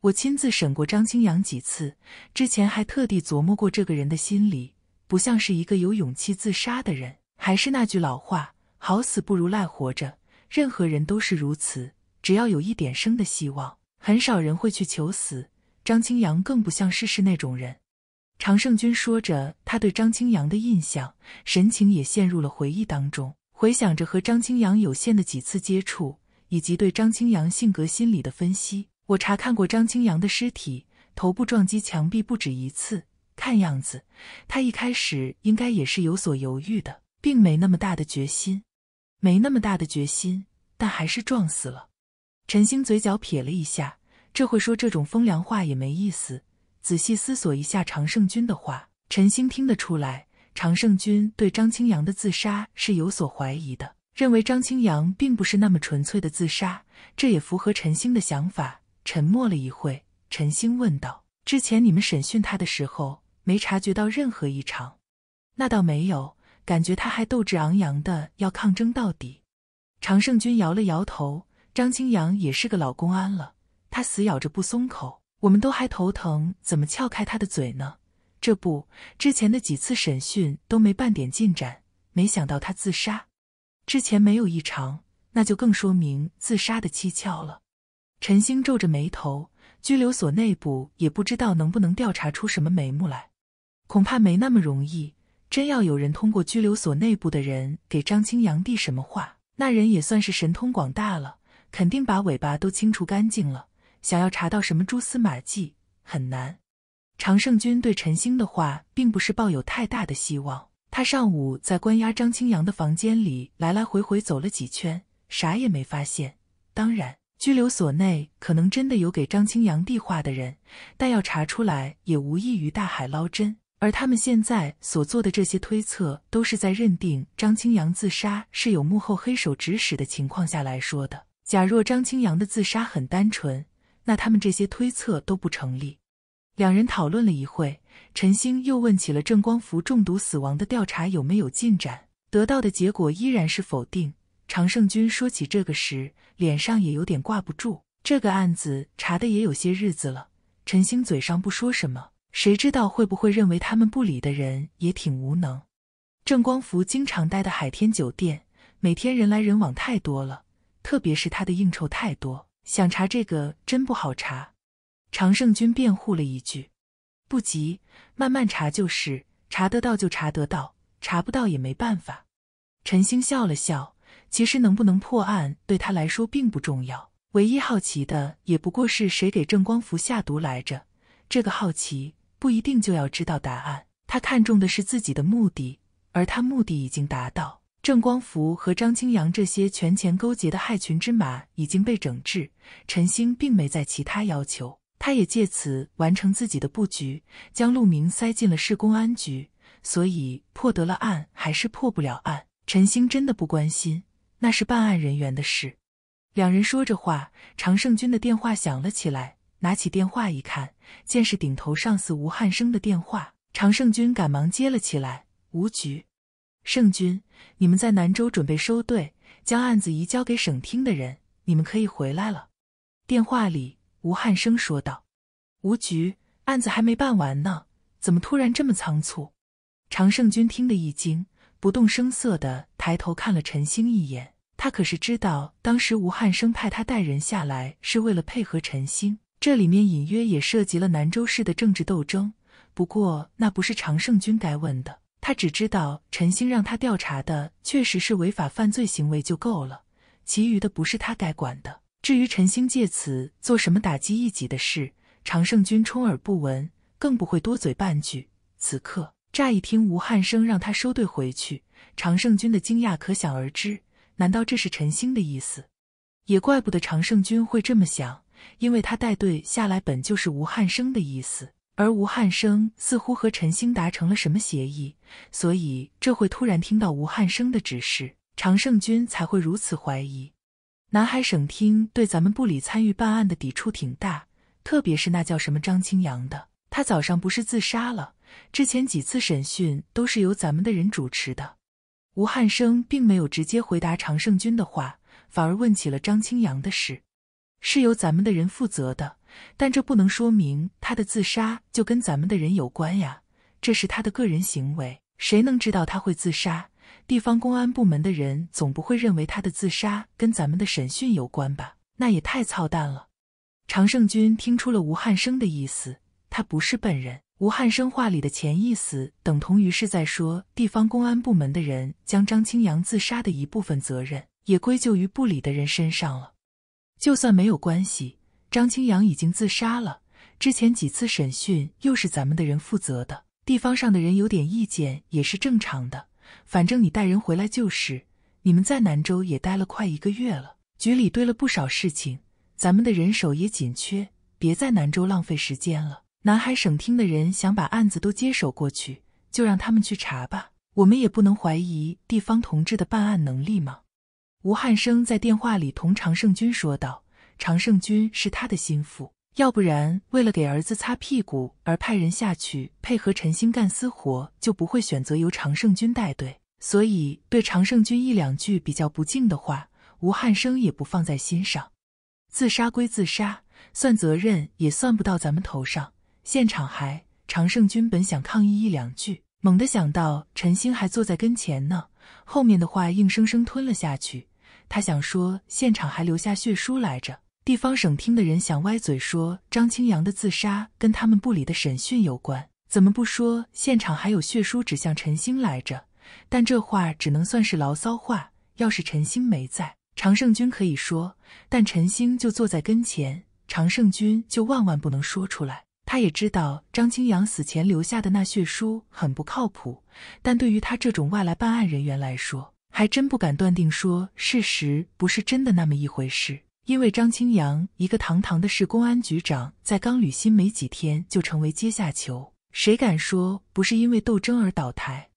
我亲自审过张清扬几次，之前还特地琢磨过这个人的心理，不像是一个有勇气自杀的人。还是那句老话，好死不如赖活着，任何人都是如此。只要有一点生的希望，很少人会去求死。张清扬更不像世世那种人。常胜军说着他对张清扬的印象，神情也陷入了回忆当中，回想着和张清扬有限的几次接触，以及对张清扬性格心理的分析。我查看过张清扬的尸体，头部撞击墙壁不止一次，看样子他一开始应该也是有所犹豫的，并没那么大的决心，没那么大的决心，但还是撞死了。陈星嘴角撇了一下，这会说这种风凉话也没意思。仔细思索一下常胜军的话，陈星听得出来，常胜军对张清扬的自杀是有所怀疑的，认为张清扬并不是那么纯粹的自杀，这也符合陈星的想法。沉默了一会，陈星问道：“之前你们审讯他的时候，没察觉到任何异常？”“那倒没有，感觉他还斗志昂扬的要抗争到底。”常胜军摇了摇头：“张清扬也是个老公安了，他死咬着不松口。”我们都还头疼，怎么撬开他的嘴呢？这不，之前的几次审讯都没半点进展，没想到他自杀。之前没有异常，那就更说明自杀的蹊跷了。陈星皱着眉头，拘留所内部也不知道能不能调查出什么眉目来，恐怕没那么容易。真要有人通过拘留所内部的人给张清扬递什么话，那人也算是神通广大了，肯定把尾巴都清除干净了。想要查到什么蛛丝马迹很难。常胜军对陈星的话并不是抱有太大的希望。他上午在关押张清扬的房间里来来回回走了几圈，啥也没发现。当然，拘留所内可能真的有给张清扬递话的人，但要查出来也无异于大海捞针。而他们现在所做的这些推测，都是在认定张清扬自杀是有幕后黑手指使的情况下来说的。假若张清扬的自杀很单纯，那他们这些推测都不成立。两人讨论了一会，陈星又问起了郑光福中毒死亡的调查有没有进展，得到的结果依然是否定。常胜军说起这个时，脸上也有点挂不住。这个案子查的也有些日子了，陈星嘴上不说什么，谁知道会不会认为他们不理的人也挺无能？郑光福经常待的海天酒店，每天人来人往太多了，特别是他的应酬太多。想查这个真不好查，常胜军辩护了一句：“不急，慢慢查就是，查得到就查得到，查不到也没办法。”陈星笑了笑，其实能不能破案对他来说并不重要，唯一好奇的也不过是谁给郑光福下毒来着。这个好奇不一定就要知道答案，他看中的是自己的目的，而他目的已经达到。郑光福和张清扬这些权钱勾结的害群之马已经被整治，陈星并没再其他要求，他也借此完成自己的布局，将陆明塞进了市公安局。所以破得了案还是破不了案，陈星真的不关心，那是办案人员的事。两人说着话，常胜军的电话响了起来，拿起电话一看，见是顶头上司吴汉生的电话，常胜军赶忙接了起来，吴局。圣君，你们在南州准备收队，将案子移交给省厅的人，你们可以回来了。电话里，吴汉生说道：“吴局，案子还没办完呢，怎么突然这么仓促？”常胜军听得一惊，不动声色的抬头看了陈兴一眼。他可是知道，当时吴汉生派他带人下来，是为了配合陈兴，这里面隐约也涉及了南州市的政治斗争。不过，那不是常胜军该问的。他只知道陈星让他调查的确实是违法犯罪行为就够了，其余的不是他该管的。至于陈星借此做什么打击异己的事，常胜军充耳不闻，更不会多嘴半句。此刻乍一听吴汉生让他收队回去，常胜军的惊讶可想而知。难道这是陈星的意思？也怪不得常胜军会这么想，因为他带队下来本就是吴汉生的意思。而吴汉生似乎和陈兴达成了什么协议，所以这会突然听到吴汉生的指示，常胜军才会如此怀疑。南海省厅对咱们部里参与办案的抵触挺大，特别是那叫什么张清扬的，他早上不是自杀了？之前几次审讯都是由咱们的人主持的。吴汉生并没有直接回答常胜军的话，反而问起了张清扬的事，是由咱们的人负责的。但这不能说明他的自杀就跟咱们的人有关呀，这是他的个人行为。谁能知道他会自杀？地方公安部门的人总不会认为他的自杀跟咱们的审讯有关吧？那也太操蛋了。常胜军听出了吴汉生的意思，他不是笨人。吴汉生话里的潜意思，等同于是在说地方公安部门的人将张清扬自杀的一部分责任也归咎于部里的人身上了。就算没有关系。张清扬已经自杀了。之前几次审讯又是咱们的人负责的，地方上的人有点意见也是正常的。反正你带人回来就是。你们在南州也待了快一个月了，局里堆了不少事情，咱们的人手也紧缺，别在南州浪费时间了。南海省厅的人想把案子都接手过去，就让他们去查吧。我们也不能怀疑地方同志的办案能力吗？吴汉生在电话里同常胜军说道。常胜军是他的心腹，要不然为了给儿子擦屁股而派人下去配合陈兴干私活，就不会选择由常胜军带队。所以对常胜军一两句比较不敬的话，吴汉生也不放在心上。自杀归自杀，算责任也算不到咱们头上。现场还常胜军本想抗议一两句，猛地想到陈兴还坐在跟前呢，后面的话硬生生吞了下去。他想说现场还留下血书来着。地方省厅的人想歪嘴说张清扬的自杀跟他们部里的审讯有关，怎么不说现场还有血书指向陈星来着？但这话只能算是牢骚话。要是陈星没在，常胜军可以说；但陈星就坐在跟前，常胜军就万万不能说出来。他也知道张清扬死前留下的那血书很不靠谱，但对于他这种外来办案人员来说，还真不敢断定说事实不是真的那么一回事。因为张清扬一个堂堂的市公安局长，在刚履新没几天就成为阶下囚，谁敢说不是因为斗争而倒台？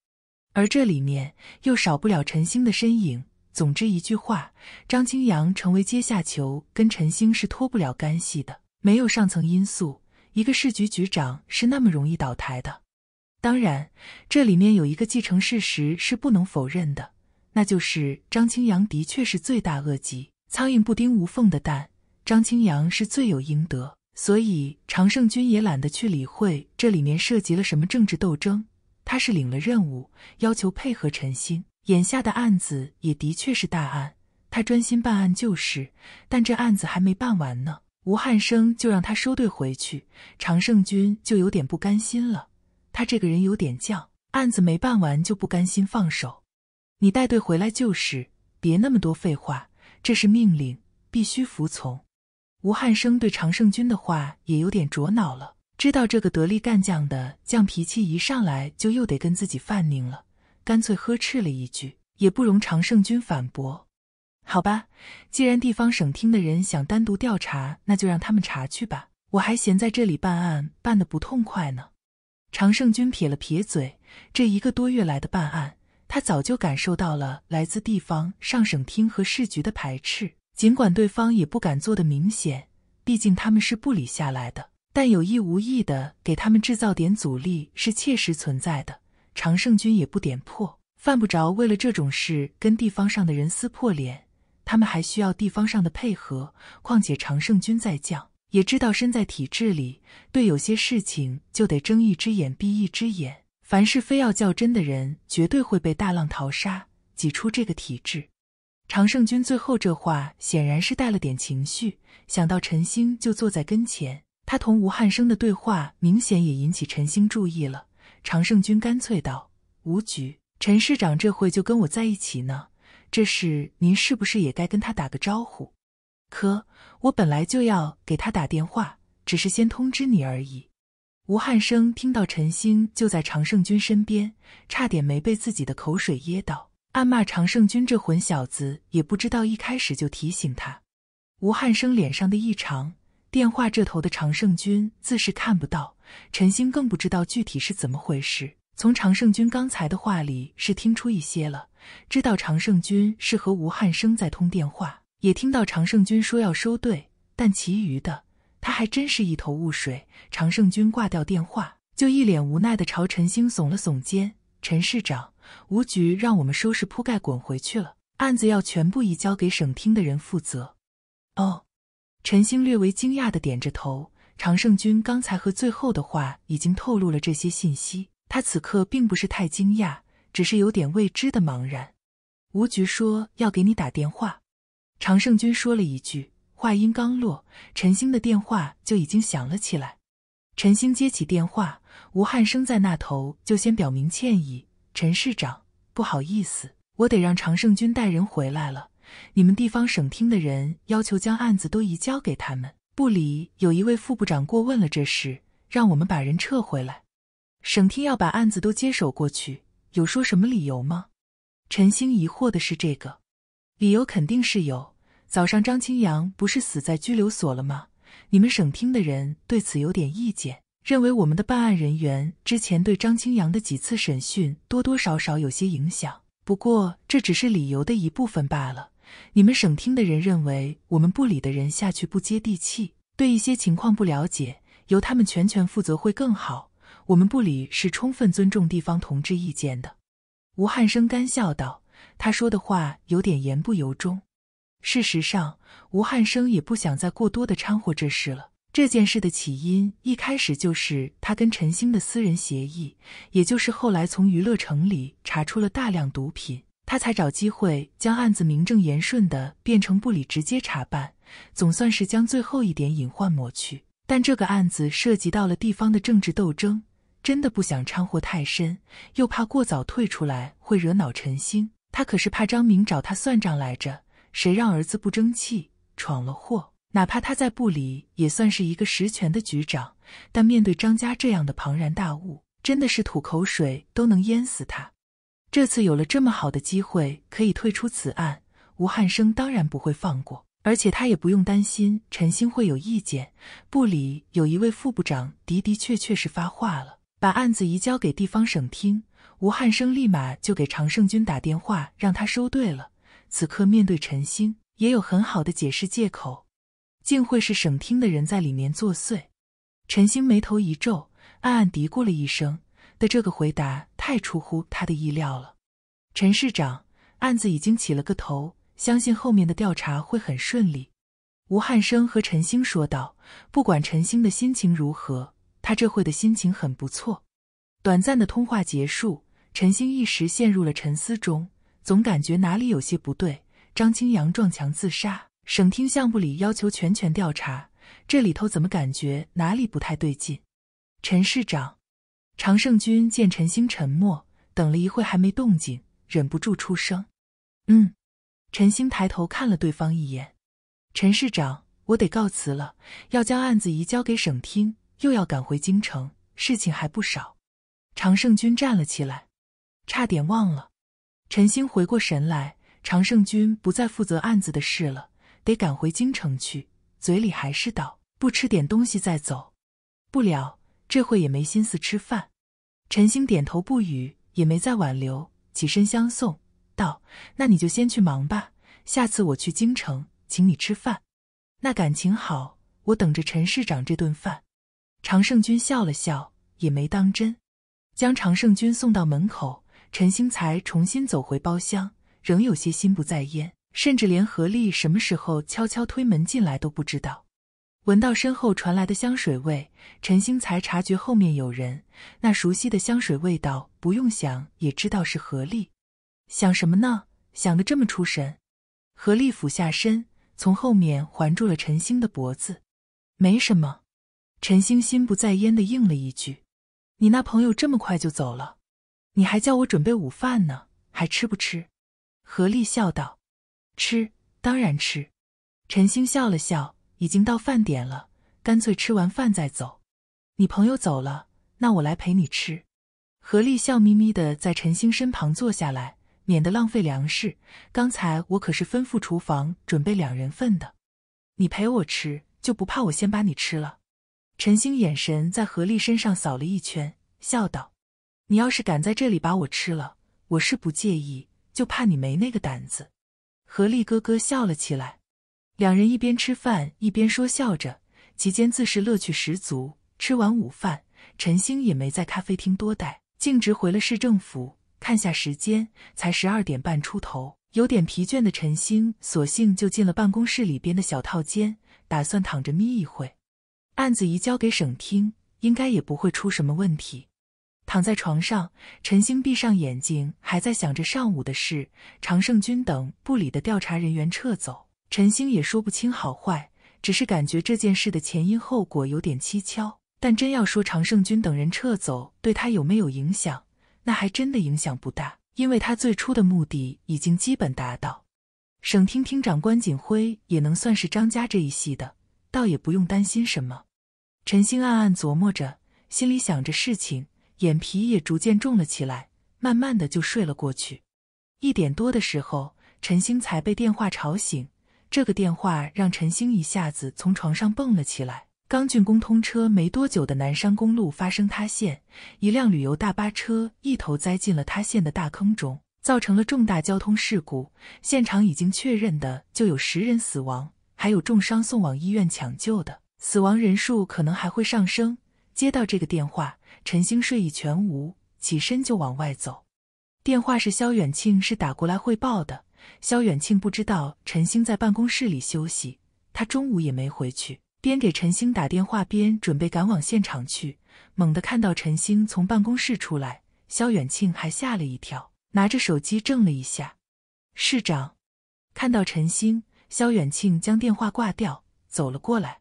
而这里面又少不了陈星的身影。总之一句话，张清扬成为阶下囚跟陈星是脱不了干系的。没有上层因素，一个市局局长是那么容易倒台的。当然，这里面有一个既成事实是不能否认的，那就是张清扬的确是罪大恶极。苍蝇不叮无缝的蛋，张清扬是罪有应得，所以常胜军也懒得去理会这里面涉及了什么政治斗争。他是领了任务，要求配合陈星。眼下的案子也的确是大案，他专心办案就是。但这案子还没办完呢，吴汉生就让他收队回去，常胜军就有点不甘心了。他这个人有点犟，案子没办完就不甘心放手。你带队回来就是，别那么多废话。这是命令，必须服从。吴汉生对常胜军的话也有点着恼了，知道这个得力干将的犟脾气一上来就又得跟自己犯拧了，干脆呵斥了一句，也不容常胜军反驳。好吧，既然地方省厅的人想单独调查，那就让他们查去吧，我还嫌在这里办案办得不痛快呢。常胜军撇了撇嘴，这一个多月来的办案。他早就感受到了来自地方、上省厅和市局的排斥，尽管对方也不敢做得明显，毕竟他们是不理下来的，但有意无意的给他们制造点阻力是切实存在的。常胜军也不点破，犯不着为了这种事跟地方上的人撕破脸。他们还需要地方上的配合，况且常胜军在将，也知道身在体制里，对有些事情就得睁一只眼闭一只眼。凡是非要较真的人，绝对会被大浪淘沙挤出这个体制。常胜军最后这话显然是带了点情绪，想到陈星就坐在跟前，他同吴汉生的对话明显也引起陈星注意了。常胜军干脆道：“吴局，陈市长这会就跟我在一起呢，这事您是不是也该跟他打个招呼？可我本来就要给他打电话，只是先通知你而已。”吴汉生听到陈星就在常胜军身边，差点没被自己的口水噎到，暗骂常胜军这混小子也不知道一开始就提醒他。吴汉生脸上的异常，电话这头的常胜军自是看不到，陈星更不知道具体是怎么回事。从常胜军刚才的话里是听出一些了，知道常胜军是和吴汉生在通电话，也听到常胜军说要收队，但其余的。他还真是一头雾水。常胜军挂掉电话，就一脸无奈的朝陈星耸了耸肩。陈市长，吴局让我们收拾铺盖滚回去了，案子要全部移交给省厅的人负责。哦，陈星略为惊讶的点着头。常胜军刚才和最后的话已经透露了这些信息，他此刻并不是太惊讶，只是有点未知的茫然。吴局说要给你打电话，常胜军说了一句。话音刚落，陈星的电话就已经响了起来。陈星接起电话，吴汉生在那头就先表明歉意：“陈市长，不好意思，我得让常胜军带人回来了。你们地方省厅的人要求将案子都移交给他们。部里有一位副部长过问了这事，让我们把人撤回来。省厅要把案子都接手过去，有说什么理由吗？”陈星疑惑的是这个，理由肯定是有。早上，张清扬不是死在拘留所了吗？你们省厅的人对此有点意见，认为我们的办案人员之前对张清扬的几次审讯多多少少有些影响。不过这只是理由的一部分罢了。你们省厅的人认为我们部里的人下去不接地气，对一些情况不了解，由他们全权负责会更好。我们部里是充分尊重地方同志意见的。”吴汉生干笑道，他说的话有点言不由衷。事实上，吴汉生也不想再过多的掺和这事了。这件事的起因一开始就是他跟陈星的私人协议，也就是后来从娱乐城里查出了大量毒品，他才找机会将案子名正言顺的变成部里直接查办，总算是将最后一点隐患抹去。但这个案子涉及到了地方的政治斗争，真的不想掺和太深，又怕过早退出来会惹恼陈星。他可是怕张明找他算账来着。谁让儿子不争气，闯了祸？哪怕他在部里也算是一个实权的局长，但面对张家这样的庞然大物，真的是吐口水都能淹死他。这次有了这么好的机会，可以退出此案，吴汉生当然不会放过。而且他也不用担心陈星会有意见。部里有一位副部长的的确确是发话了，把案子移交给地方省厅。吴汉生立马就给常胜军打电话，让他收队了。此刻面对陈星，也有很好的解释借口，竟会是省厅的人在里面作祟。陈星眉头一皱，暗暗嘀咕了一声：“的这个回答太出乎他的意料了。”陈市长，案子已经起了个头，相信后面的调查会很顺利。”吴汉生和陈星说道。不管陈星的心情如何，他这会的心情很不错。短暂的通话结束，陈星一时陷入了沉思中。总感觉哪里有些不对。张清扬撞墙自杀，省厅项目里要求全权调查，这里头怎么感觉哪里不太对劲？陈市长，常胜军见陈星沉默，等了一会还没动静，忍不住出声：“嗯。”陈星抬头看了对方一眼：“陈市长，我得告辞了，要将案子移交给省厅，又要赶回京城，事情还不少。”常胜军站了起来，差点忘了。陈星回过神来，常胜军不再负责案子的事了，得赶回京城去。嘴里还是道：“不吃点东西再走，不了，这会也没心思吃饭。”陈星点头不语，也没再挽留，起身相送，道：“那你就先去忙吧，下次我去京城请你吃饭。”那感情好，我等着陈市长这顿饭。常胜军笑了笑，也没当真，将常胜军送到门口。陈星才重新走回包厢，仍有些心不在焉，甚至连何丽什么时候悄悄推门进来都不知道。闻到身后传来的香水味，陈星才察觉后面有人，那熟悉的香水味道，不用想也知道是何丽。想什么呢？想得这么出神？何丽俯下身，从后面环住了陈星的脖子。没什么。陈星心不在焉的应了一句。你那朋友这么快就走了？你还叫我准备午饭呢，还吃不吃？何丽笑道：“吃，当然吃。”陈星笑了笑，已经到饭点了，干脆吃完饭再走。你朋友走了，那我来陪你吃。何丽笑眯眯的在陈星身旁坐下来，免得浪费粮食。刚才我可是吩咐厨房准备两人份的，你陪我吃，就不怕我先把你吃了？陈星眼神在何丽身上扫了一圈，笑道。你要是敢在这里把我吃了，我是不介意，就怕你没那个胆子。何力哥哥笑了起来，两人一边吃饭一边说笑着，其间自是乐趣十足。吃完午饭，陈星也没在咖啡厅多待，径直回了市政府。看下时间，才十二点半出头，有点疲倦的陈星，索性就进了办公室里边的小套间，打算躺着眯一会。案子移交给省厅，应该也不会出什么问题。躺在床上，陈星闭上眼睛，还在想着上午的事。常胜军等部里的调查人员撤走，陈星也说不清好坏，只是感觉这件事的前因后果有点蹊跷。但真要说常胜军等人撤走对他有没有影响，那还真的影响不大，因为他最初的目的已经基本达到。省厅厅长关锦辉也能算是张家这一系的，倒也不用担心什么。陈星暗暗琢磨着，心里想着事情。眼皮也逐渐重了起来，慢慢的就睡了过去。一点多的时候，陈星才被电话吵醒。这个电话让陈星一下子从床上蹦了起来。刚竣工通车没多久的南山公路发生塌陷，一辆旅游大巴车一头栽进了塌陷的大坑中，造成了重大交通事故。现场已经确认的就有十人死亡，还有重伤送往医院抢救的，死亡人数可能还会上升。接到这个电话。陈星睡意全无，起身就往外走。电话是肖远庆是打过来汇报的。肖远庆不知道陈星在办公室里休息，他中午也没回去。边给陈星打电话边准备赶往现场去，猛地看到陈星从办公室出来，肖远庆还吓了一跳，拿着手机怔了一下。市长，看到陈星，肖远庆将电话挂掉，走了过来，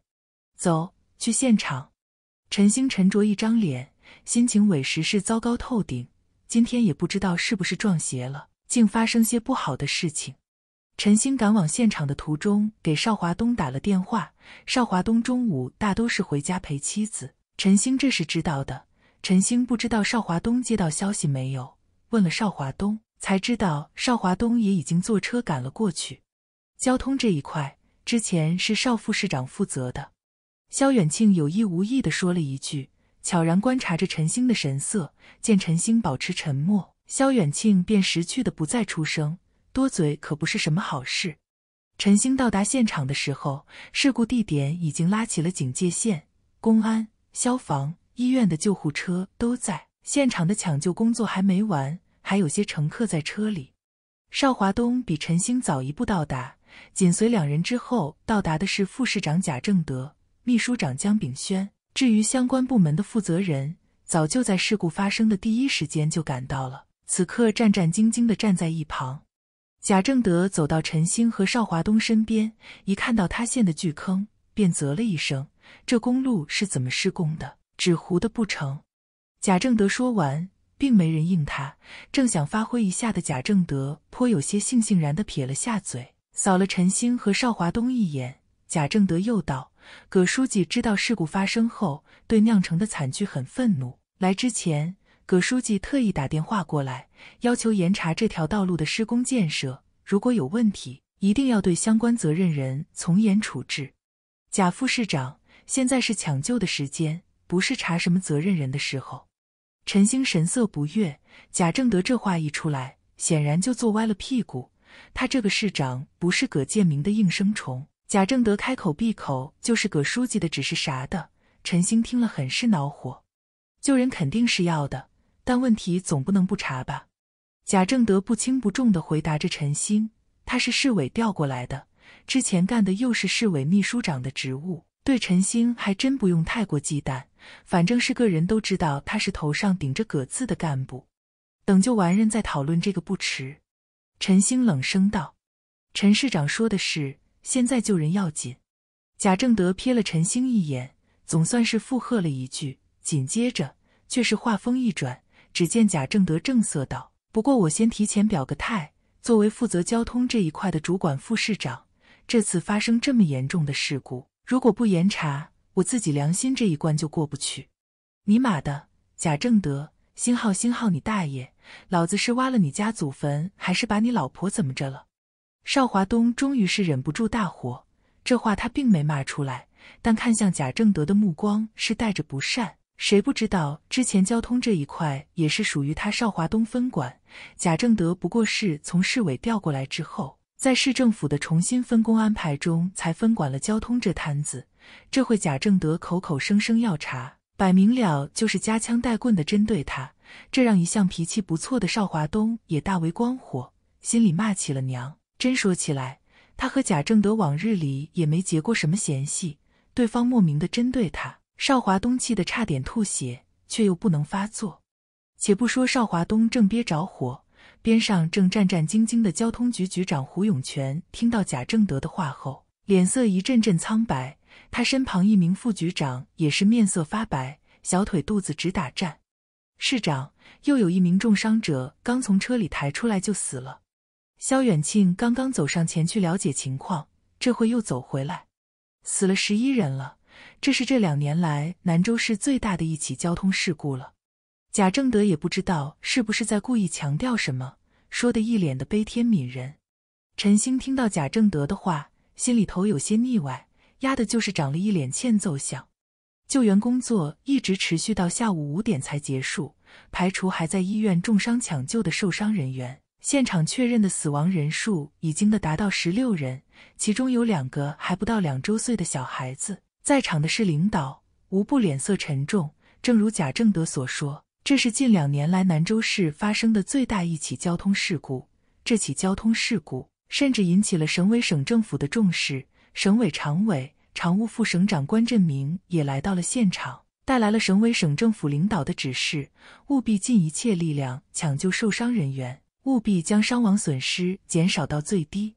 走去现场。陈星沉着一张脸。心情委实是糟糕透顶，今天也不知道是不是撞邪了，竟发生些不好的事情。陈星赶往现场的途中，给邵华东打了电话。邵华东中午大都是回家陪妻子，陈星这是知道的。陈星不知道邵华东接到消息没有，问了邵华东才知道，邵华东也已经坐车赶了过去。交通这一块，之前是邵副市长负责的。肖远庆有意无意的说了一句。悄然观察着陈星的神色，见陈星保持沉默，肖远庆便识趣的不再出声。多嘴可不是什么好事。陈星到达现场的时候，事故地点已经拉起了警戒线，公安、消防、医院的救护车都在现场的抢救工作还没完，还有些乘客在车里。邵华东比陈星早一步到达，紧随两人之后到达的是副市长贾正德、秘书长姜炳轩。至于相关部门的负责人，早就在事故发生的第一时间就赶到了，此刻战战兢兢的站在一旁。贾正德走到陈星和邵华东身边，一看到塌陷的巨坑，便啧了一声：“这公路是怎么施工的？纸糊的不成？”贾正德说完，并没人应他。正想发挥一下的贾正德，颇有些悻悻然的撇了下嘴，扫了陈星和邵华东一眼。贾正德又道。葛书记知道事故发生后，对酿成的惨剧很愤怒。来之前，葛书记特意打电话过来，要求严查这条道路的施工建设，如果有问题，一定要对相关责任人从严处置。贾副市长，现在是抢救的时间，不是查什么责任人的时候。陈星神色不悦，贾正德这话一出来，显然就坐歪了屁股。他这个市长不是葛建明的应声虫。贾正德开口闭口就是葛书记的指示啥的，陈星听了很是恼火。救人肯定是要的，但问题总不能不查吧？贾正德不轻不重地回答着陈星：“他是市委调过来的，之前干的又是市委秘书长的职务，对陈星还真不用太过忌惮。反正是个人都知道他是头上顶着葛字的干部。等救完人再讨论这个不迟。”陈星冷声道：“陈市长说的是。”现在救人要紧。贾正德瞥了陈星一眼，总算是附和了一句，紧接着却是话锋一转。只见贾正德正色道：“不过我先提前表个态，作为负责交通这一块的主管副市长，这次发生这么严重的事故，如果不严查，我自己良心这一关就过不去。”尼玛的，贾正德，星号星号你大爷！老子是挖了你家祖坟，还是把你老婆怎么着了？邵华东终于是忍不住大火，这话他并没骂出来，但看向贾正德的目光是带着不善。谁不知道之前交通这一块也是属于他邵华东分管，贾正德不过是从市委调过来之后，在市政府的重新分工安排中才分管了交通这摊子。这会贾正德口口声声要查，摆明了就是夹枪带棍的针对他，这让一向脾气不错的邵华东也大为光火，心里骂起了娘。真说起来，他和贾正德往日里也没结过什么嫌隙，对方莫名的针对他，邵华东气得差点吐血，却又不能发作。且不说邵华东正憋着火，边上正战战兢兢的交通局局长胡永泉听到贾正德的话后，脸色一阵阵苍白。他身旁一名副局长也是面色发白，小腿肚子直打颤。市长又有一名重伤者刚从车里抬出来就死了。萧远庆刚刚走上前去了解情况，这会又走回来。死了十一人了，这是这两年来兰州市最大的一起交通事故了。贾正德也不知道是不是在故意强调什么，说的一脸的悲天悯人。陈星听到贾正德的话，心里头有些腻歪，压的就是长了一脸欠揍相。救援工作一直持续到下午五点才结束，排除还在医院重伤抢救的受伤人员。现场确认的死亡人数已经的达到十六人，其中有两个还不到两周岁的小孩子。在场的是领导，无不脸色沉重。正如贾正德所说，这是近两年来兰州市发生的最大一起交通事故。这起交通事故甚至引起了省委省政府的重视，省委常委、常务副省长关振明也来到了现场，带来了省委省政府领导的指示，务必尽一切力量抢救受伤人员。务必将伤亡损失减少到最低。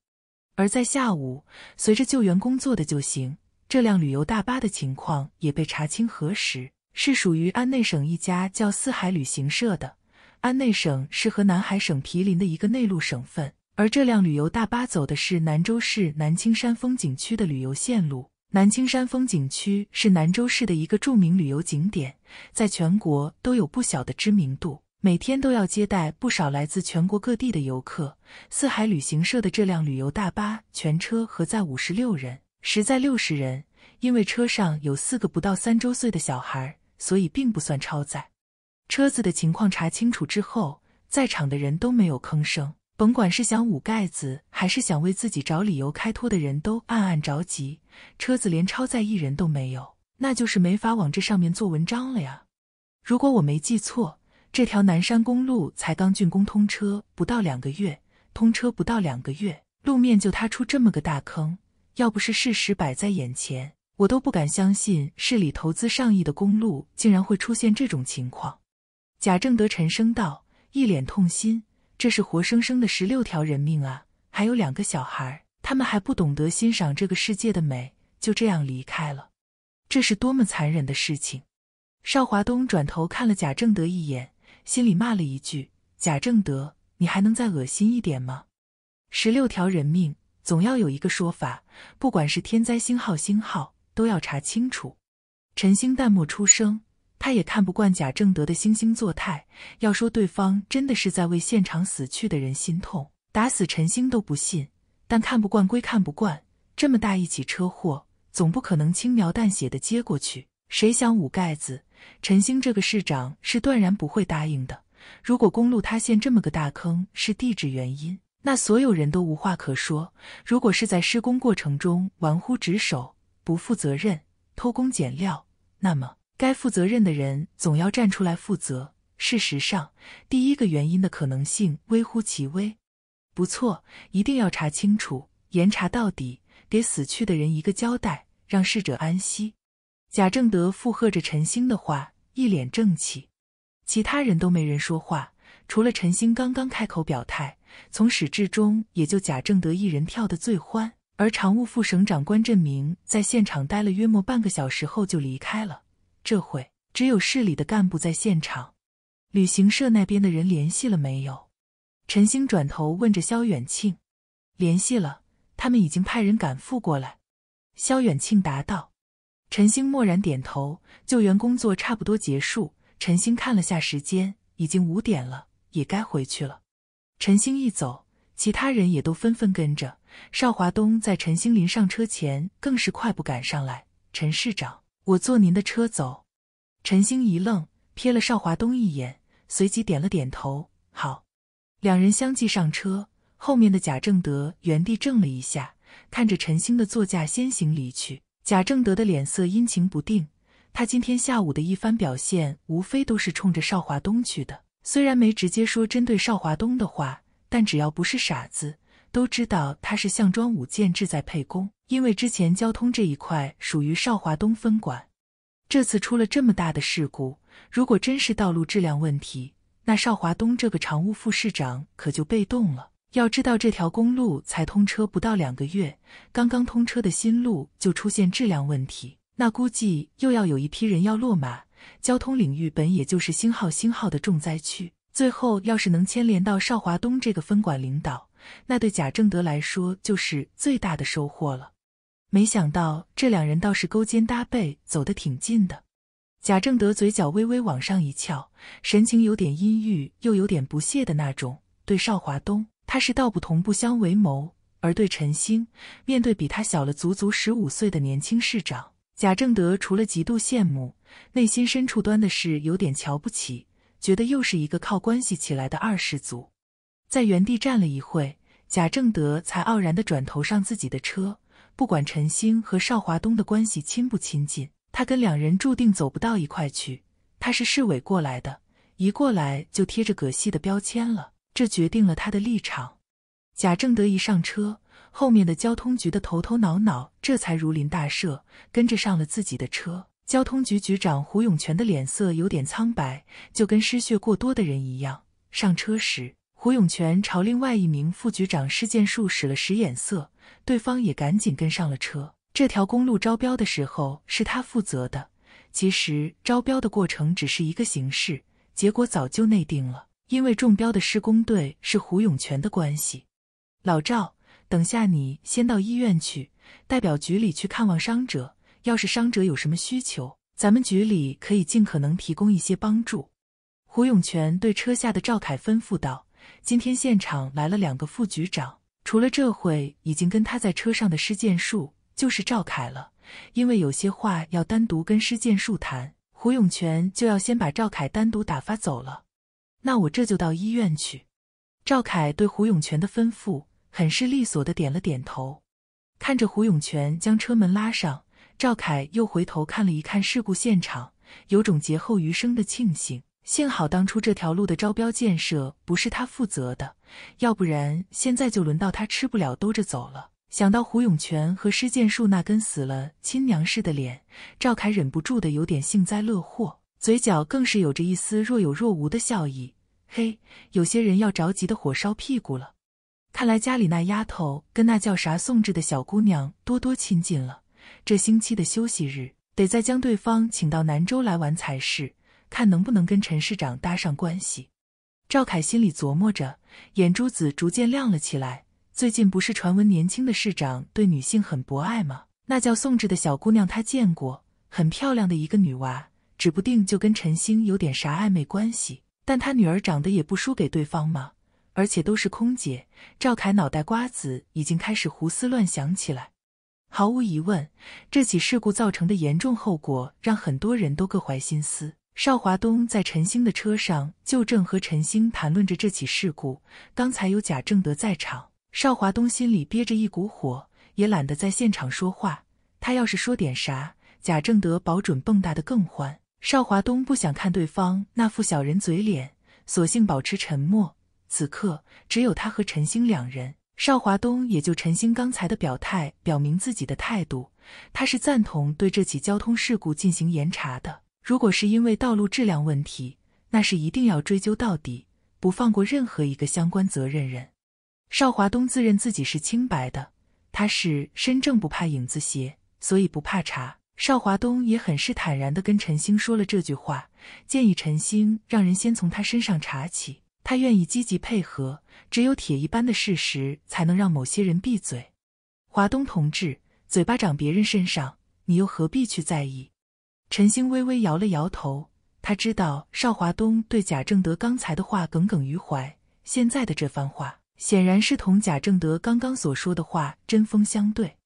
而在下午，随着救援工作的就行，这辆旅游大巴的情况也被查清核实，是属于安内省一家叫四海旅行社的。安内省是和南海省毗邻的一个内陆省份，而这辆旅游大巴走的是兰州市南青山风景区的旅游线路。南青山风景区是兰州市的一个著名旅游景点，在全国都有不小的知名度。每天都要接待不少来自全国各地的游客。四海旅行社的这辆旅游大巴，全车核载五十六人，实载六十人。因为车上有四个不到三周岁的小孩，所以并不算超载。车子的情况查清楚之后，在场的人都没有吭声。甭管是想捂盖子，还是想为自己找理由开脱的人，都暗暗着急。车子连超载一人都没有，那就是没法往这上面做文章了呀。如果我没记错。这条南山公路才刚竣工通车不到两个月，通车不到两个月，路面就塌出这么个大坑。要不是事实摆在眼前，我都不敢相信市里投资上亿的公路竟然会出现这种情况。贾正德沉声道，一脸痛心：“这是活生生的十六条人命啊！还有两个小孩，他们还不懂得欣赏这个世界的美，就这样离开了，这是多么残忍的事情！”邵华东转头看了贾正德一眼。心里骂了一句：“贾正德，你还能再恶心一点吗？”十六条人命，总要有一个说法。不管是天灾星号星号，都要查清楚。陈星淡漠出声，他也看不惯贾正德的惺惺作态。要说对方真的是在为现场死去的人心痛，打死陈星都不信。但看不惯归看不惯，这么大一起车祸，总不可能轻描淡写的接过去。谁想捂盖子？陈兴这个市长是断然不会答应的。如果公路塌陷这么个大坑是地质原因，那所有人都无话可说；如果是在施工过程中玩忽职守、不负责任、偷工减料，那么该负责任的人总要站出来负责。事实上，第一个原因的可能性微乎其微。不错，一定要查清楚，严查到底，给死去的人一个交代，让逝者安息。贾正德附和着陈星的话，一脸正气。其他人都没人说话，除了陈星刚刚开口表态，从始至终也就贾正德一人跳得最欢。而常务副省长关振明在现场待了约莫半个小时后就离开了。这会只有市里的干部在现场。旅行社那边的人联系了没有？陈星转头问着肖远庆。联系了，他们已经派人赶赴过来。肖远庆答道。陈星默然点头，救援工作差不多结束。陈星看了下时间，已经五点了，也该回去了。陈星一走，其他人也都纷纷跟着。邵华东在陈星临上车前，更是快步赶上来：“陈市长，我坐您的车走。”陈星一愣，瞥了邵华东一眼，随即点了点头：“好。”两人相继上车，后面的贾正德原地怔了一下，看着陈星的座驾先行离去。贾正德的脸色阴晴不定，他今天下午的一番表现，无非都是冲着邵华东去的。虽然没直接说针对邵华东的话，但只要不是傻子，都知道他是项庄舞剑，志在沛公。因为之前交通这一块属于邵华东分管，这次出了这么大的事故，如果真是道路质量问题，那邵华东这个常务副市长可就被动了。要知道，这条公路才通车不到两个月，刚刚通车的新路就出现质量问题，那估计又要有一批人要落马。交通领域本也就是星号星号的重灾区，最后要是能牵连到邵华东这个分管领导，那对贾正德来说就是最大的收获了。没想到这两人倒是勾肩搭背，走得挺近的。贾正德嘴角微微往上一翘，神情有点阴郁，又有点不屑的那种。对邵华东。他是道不同不相为谋，而对陈星，面对比他小了足足十五岁的年轻市长贾正德，除了极度羡慕，内心深处端的是有点瞧不起，觉得又是一个靠关系起来的二世祖。在原地站了一会，贾正德才傲然的转头上自己的车。不管陈星和邵华东的关系亲不亲近，他跟两人注定走不到一块去。他是市委过来的，一过来就贴着葛系的标签了。这决定了他的立场。贾正德一上车，后面的交通局的头头脑脑这才如临大赦，跟着上了自己的车。交通局局长胡永全的脸色有点苍白，就跟失血过多的人一样。上车时，胡永全朝另外一名副局长施建树使了使眼色，对方也赶紧跟上了车。这条公路招标的时候是他负责的，其实招标的过程只是一个形式，结果早就内定了。因为中标的施工队是胡永泉的关系，老赵，等下你先到医院去，代表局里去看望伤者。要是伤者有什么需求，咱们局里可以尽可能提供一些帮助。胡永泉对车下的赵凯吩咐道：“今天现场来了两个副局长，除了这会已经跟他在车上的施建树，就是赵凯了。因为有些话要单独跟施建树谈，胡永泉就要先把赵凯单独打发走了。”那我这就到医院去。赵凯对胡永泉的吩咐很是利索的点了点头，看着胡永泉将车门拉上，赵凯又回头看了一看事故现场，有种劫后余生的庆幸。幸好当初这条路的招标建设不是他负责的，要不然现在就轮到他吃不了兜着走了。想到胡永泉和施建树那跟死了亲娘似的脸，赵凯忍不住的有点幸灾乐祸，嘴角更是有着一丝若有若无的笑意。嘿，有些人要着急的火烧屁股了。看来家里那丫头跟那叫啥宋智的小姑娘多多亲近了。这星期的休息日得再将对方请到南州来玩才是，看能不能跟陈市长搭上关系。赵凯心里琢磨着，眼珠子逐渐亮了起来。最近不是传闻年轻的市长对女性很博爱吗？那叫宋智的小姑娘，他见过，很漂亮的一个女娃，指不定就跟陈星有点啥暧昧关系。但他女儿长得也不输给对方嘛，而且都是空姐。赵凯脑袋瓜子已经开始胡思乱想起来。毫无疑问，这起事故造成的严重后果让很多人都各怀心思。邵华东在陈星的车上，就正和陈星谈论着这起事故。刚才有贾正德在场，邵华东心里憋着一股火，也懒得在现场说话。他要是说点啥，贾正德保准蹦跶的更欢。邵华东不想看对方那副小人嘴脸，索性保持沉默。此刻只有他和陈星两人。邵华东也就陈星刚才的表态表明自己的态度，他是赞同对这起交通事故进行严查的。如果是因为道路质量问题，那是一定要追究到底，不放过任何一个相关责任人。邵华东自认自己是清白的，他是身正不怕影子斜，所以不怕查。邵华东也很是坦然地跟陈星说了这句话，建议陈星让人先从他身上查起，他愿意积极配合。只有铁一般的事实才能让某些人闭嘴。华东同志，嘴巴长别人身上，你又何必去在意？陈星微微摇了摇头，他知道邵华东对贾正德刚才的话耿耿于怀，现在的这番话显然是同贾正德刚刚所说的话针锋相对。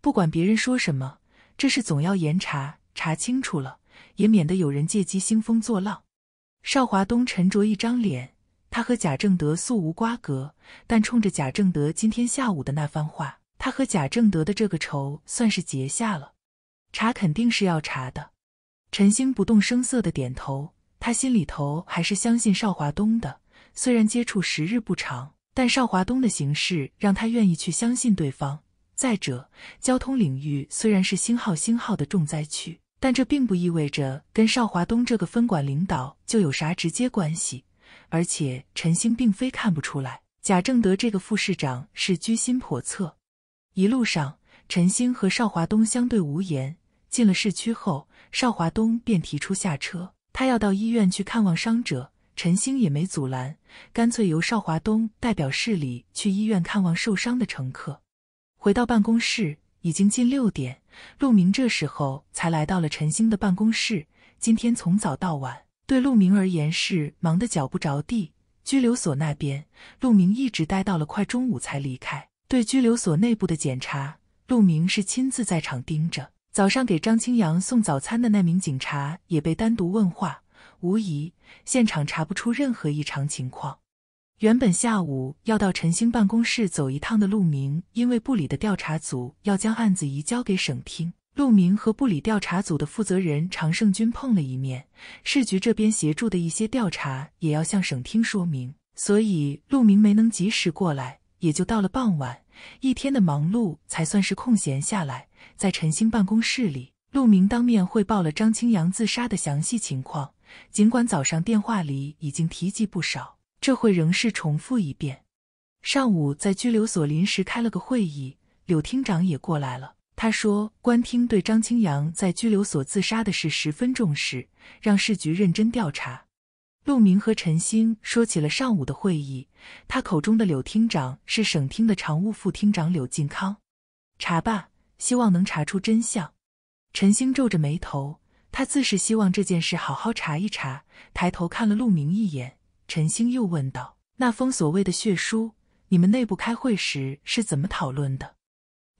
不管别人说什么。这事总要严查，查清楚了，也免得有人借机兴风作浪。邵华东沉着一张脸，他和贾正德素无瓜葛，但冲着贾正德今天下午的那番话，他和贾正德的这个仇算是结下了。查肯定是要查的。陈星不动声色的点头，他心里头还是相信邵华东的，虽然接触时日不长，但邵华东的行事让他愿意去相信对方。再者，交通领域虽然是星号星号的重灾区，但这并不意味着跟邵华东这个分管领导就有啥直接关系。而且陈星并非看不出来，贾正德这个副市长是居心叵测。一路上，陈星和邵华东相对无言。进了市区后，邵华东便提出下车，他要到医院去看望伤者。陈星也没阻拦，干脆由邵华东代表市里去医院看望受伤的乘客。回到办公室已经近六点，陆明这时候才来到了陈星的办公室。今天从早到晚，对陆明而言是忙得脚不着地。拘留所那边，陆明一直待到了快中午才离开。对拘留所内部的检查，陆明是亲自在场盯着。早上给张清扬送早餐的那名警察也被单独问话，无疑现场查不出任何异常情况。原本下午要到陈兴办公室走一趟的陆明，因为部里的调查组要将案子移交给省厅，陆明和部里调查组的负责人常胜军碰了一面。市局这边协助的一些调查也要向省厅说明，所以陆明没能及时过来，也就到了傍晚，一天的忙碌才算是空闲下来。在陈兴办公室里，陆明当面汇报了张清扬自杀的详细情况，尽管早上电话里已经提及不少。这会仍是重复一遍。上午在拘留所临时开了个会议，柳厅长也过来了。他说，官厅对张清扬在拘留所自杀的事十分重视，让市局认真调查。陆明和陈星说起了上午的会议。他口中的柳厅长是省厅的常务副厅长柳进康。查吧，希望能查出真相。陈星皱着眉头，他自是希望这件事好好查一查。抬头看了陆明一眼。陈星又问道：“那封所谓的血书，你们内部开会时是怎么讨论的？”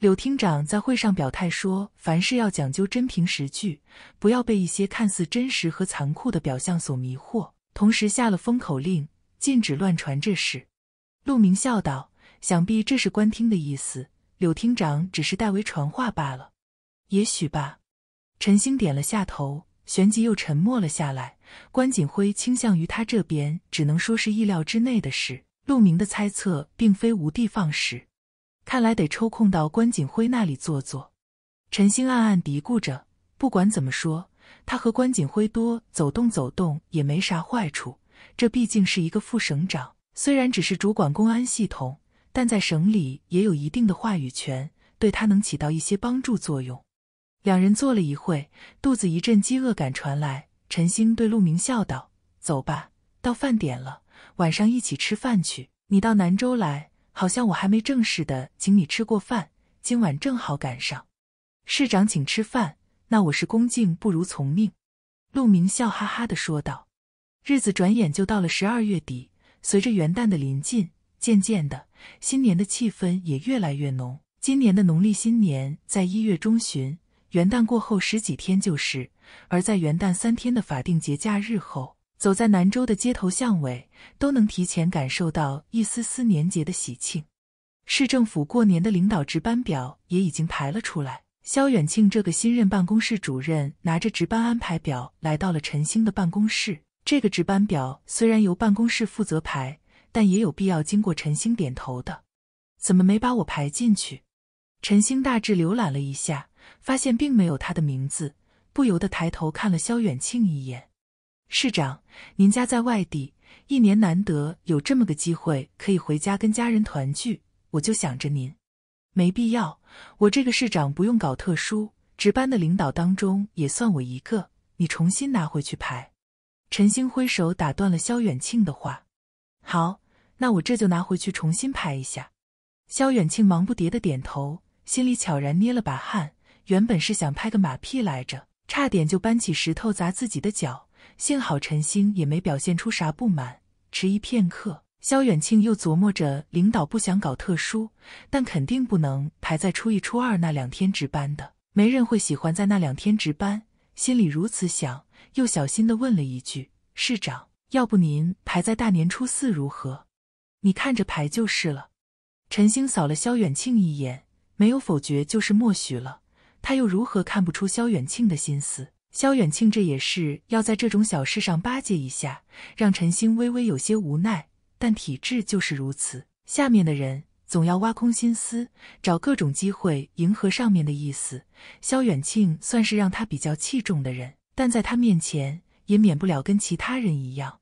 柳厅长在会上表态说：“凡事要讲究真凭实据，不要被一些看似真实和残酷的表象所迷惑。”同时下了封口令，禁止乱传这事。陆明笑道：“想必这是官厅的意思，柳厅长只是代为传话罢了。”也许吧。陈星点了下头，旋即又沉默了下来。关锦辉倾向于他这边，只能说是意料之内的事。陆明的猜测并非无的放矢，看来得抽空到关锦辉那里坐坐。陈星暗暗嘀咕着：不管怎么说，他和关锦辉多走动走动也没啥坏处。这毕竟是一个副省长，虽然只是主管公安系统，但在省里也有一定的话语权，对他能起到一些帮助作用。两人坐了一会，肚子一阵饥饿感传来。陈星对陆明笑道：“走吧，到饭点了，晚上一起吃饭去。你到南州来，好像我还没正式的请你吃过饭，今晚正好赶上，市长请吃饭，那我是恭敬不如从命。”陆明笑哈哈的说道。日子转眼就到了十二月底，随着元旦的临近，渐渐的，新年的气氛也越来越浓。今年的农历新年在一月中旬。元旦过后十几天就是，而在元旦三天的法定节假日后，走在南州的街头巷尾，都能提前感受到一丝丝年节的喜庆。市政府过年的领导值班表也已经排了出来。肖远庆这个新任办公室主任拿着值班安排表来到了陈兴的办公室。这个值班表虽然由办公室负责排，但也有必要经过陈兴点头的。怎么没把我排进去？陈兴大致浏览了一下。发现并没有他的名字，不由得抬头看了萧远庆一眼。市长，您家在外地，一年难得有这么个机会可以回家跟家人团聚，我就想着您，没必要。我这个市长不用搞特殊，值班的领导当中也算我一个。你重新拿回去拍。陈星挥手打断了萧远庆的话。好，那我这就拿回去重新拍一下。萧远庆忙不迭的点头，心里悄然捏了把汗。原本是想拍个马屁来着，差点就搬起石头砸自己的脚。幸好陈星也没表现出啥不满，迟疑片刻，肖远庆又琢磨着，领导不想搞特殊，但肯定不能排在初一、初二那两天值班的，没人会喜欢在那两天值班。心里如此想，又小心地问了一句：“市长，要不您排在大年初四如何？你看着排就是了。”陈星扫了肖远庆一眼，没有否决，就是默许了。他又如何看不出萧远庆的心思？萧远庆这也是要在这种小事上巴结一下，让陈星微微有些无奈。但体质就是如此，下面的人总要挖空心思，找各种机会迎合上面的意思。萧远庆算是让他比较器重的人，但在他面前也免不了跟其他人一样。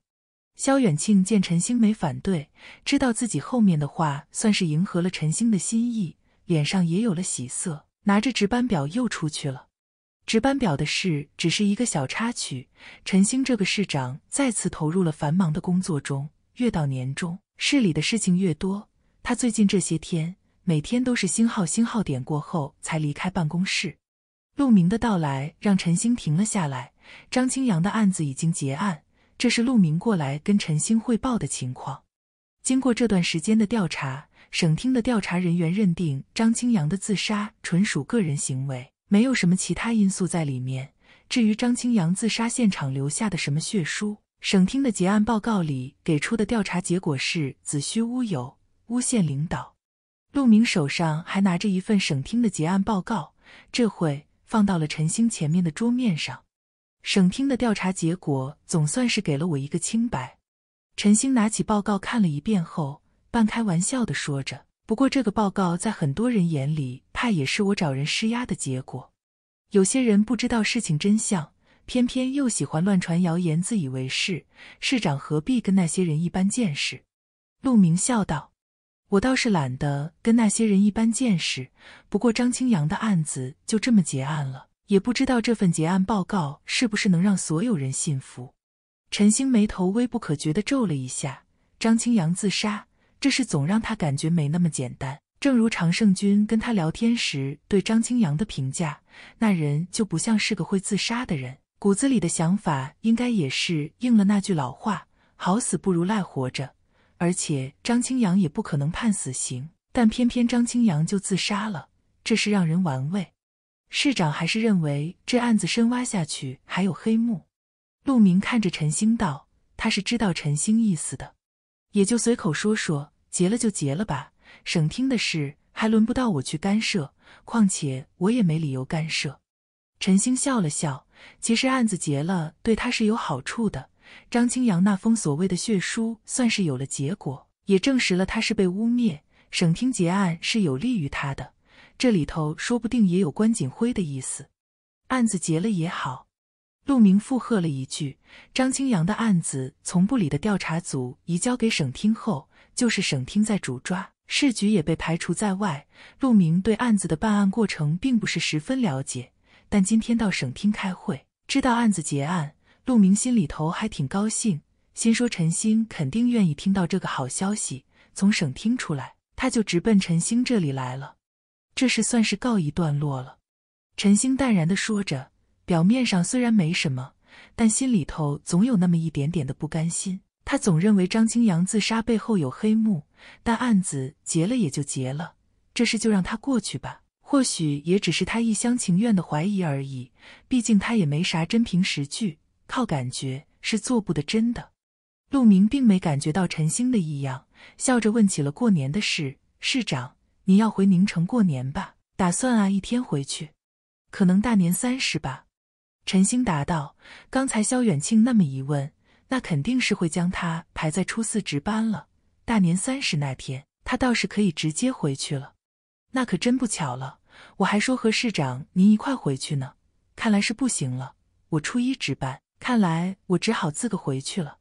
萧远庆见陈星没反对，知道自己后面的话算是迎合了陈星的心意，脸上也有了喜色。拿着值班表又出去了。值班表的事只是一个小插曲。陈星这个市长再次投入了繁忙的工作中。越到年终，市里的事情越多。他最近这些天，每天都是星号星号点过后才离开办公室。陆明的到来让陈星停了下来。张清扬的案子已经结案，这是陆明过来跟陈星汇报的情况。经过这段时间的调查。省厅的调查人员认定张清扬的自杀纯属个人行为，没有什么其他因素在里面。至于张清扬自杀现场留下的什么血书，省厅的结案报告里给出的调查结果是子虚乌有，诬陷领导。陆明手上还拿着一份省厅的结案报告，这会放到了陈星前面的桌面上。省厅的调查结果总算是给了我一个清白。陈星拿起报告看了一遍后。半开玩笑的说着，不过这个报告在很多人眼里，怕也是我找人施压的结果。有些人不知道事情真相，偏偏又喜欢乱传谣言，自以为是。市长何必跟那些人一般见识？陆明笑道：“我倒是懒得跟那些人一般见识。不过张清扬的案子就这么结案了，也不知道这份结案报告是不是能让所有人信服。”陈星眉头微不可觉地皱了一下：“张清扬自杀。”这事总让他感觉没那么简单。正如常胜军跟他聊天时对张清扬的评价，那人就不像是个会自杀的人，骨子里的想法应该也是应了那句老话：好死不如赖活着。而且张清扬也不可能判死刑，但偏偏张清扬就自杀了，这是让人玩味。市长还是认为这案子深挖下去还有黑幕。陆明看着陈星道：“他是知道陈星意思的。”也就随口说说，结了就结了吧。省厅的事还轮不到我去干涉，况且我也没理由干涉。陈星笑了笑，其实案子结了，对他是有好处的。张清扬那封所谓的血书算是有了结果，也证实了他是被污蔑。省厅结案是有利于他的，这里头说不定也有关锦辉的意思。案子结了也好。陆明附和了一句：“张清扬的案子从部里的调查组移交给省厅后，就是省厅在主抓，市局也被排除在外。”陆明对案子的办案过程并不是十分了解，但今天到省厅开会，知道案子结案，陆明心里头还挺高兴，心说陈星肯定愿意听到这个好消息。从省厅出来，他就直奔陈星这里来了，这事算是告一段落了。陈星淡然地说着。表面上虽然没什么，但心里头总有那么一点点的不甘心。他总认为张清扬自杀背后有黑幕，但案子结了也就结了，这事就让他过去吧。或许也只是他一厢情愿的怀疑而已，毕竟他也没啥真凭实据，靠感觉是做不得真的。陆明并没感觉到陈星的异样，笑着问起了过年的事：“市长，您要回宁城过年吧？打算啊，一天回去，可能大年三十吧。”陈星答道：“刚才肖远庆那么一问，那肯定是会将他排在初四值班了。大年三十那天，他倒是可以直接回去了。那可真不巧了，我还说和市长您一块回去呢，看来是不行了。我初一值班，看来我只好自个回去了。”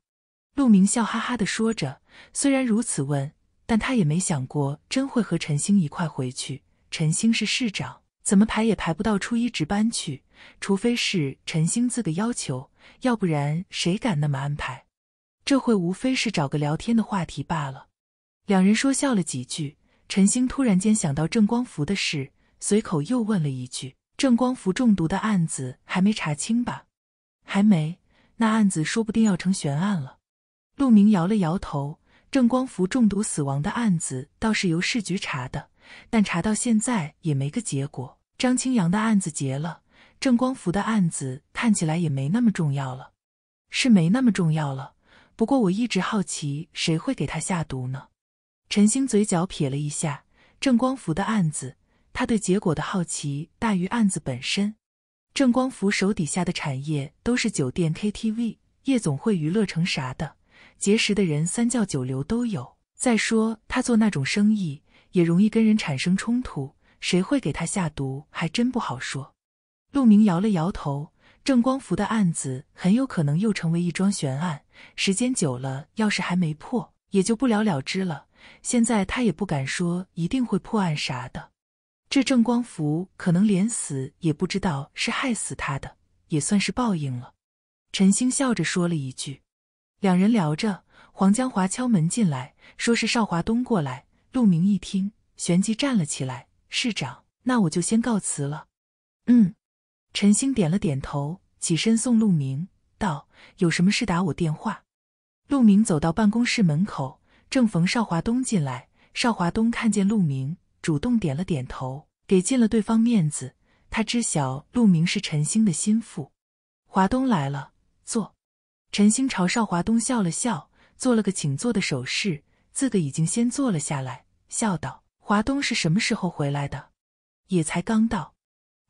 陆明笑哈哈的说着，虽然如此问，但他也没想过真会和陈星一块回去。陈星是市长，怎么排也排不到初一值班去。除非是陈星自个要求，要不然谁敢那么安排？这会无非是找个聊天的话题罢了。两人说笑了几句，陈星突然间想到郑光福的事，随口又问了一句：“郑光福中毒的案子还没查清吧？”“还没，那案子说不定要成悬案了。”陆明摇了摇头：“郑光福中毒死亡的案子倒是由市局查的，但查到现在也没个结果。张清扬的案子结了。”郑光福的案子看起来也没那么重要了，是没那么重要了。不过我一直好奇，谁会给他下毒呢？陈星嘴角撇了一下。郑光福的案子，他对结果的好奇大于案子本身。郑光福手底下的产业都是酒店、KTV、夜总会、娱乐城啥的，结识的人三教九流都有。再说他做那种生意，也容易跟人产生冲突。谁会给他下毒，还真不好说。陆明摇了摇头，郑光福的案子很有可能又成为一桩悬案。时间久了，要是还没破，也就不了了之了。现在他也不敢说一定会破案啥的。这郑光福可能连死也不知道是害死他的，也算是报应了。陈星笑着说了一句。两人聊着，黄江华敲门进来，说是邵华东过来。陆明一听，旋即站了起来：“市长，那我就先告辞了。”嗯。陈星点了点头，起身送陆明，道：“有什么事打我电话。”陆明走到办公室门口，正逢邵华东进来。邵华东看见陆明，主动点了点头，给尽了对方面子。他知晓陆明是陈星的心腹。华东来了，坐。陈星朝邵华东笑了笑，做了个请坐的手势，自个已经先坐了下来，笑道：“华东是什么时候回来的？也才刚到。”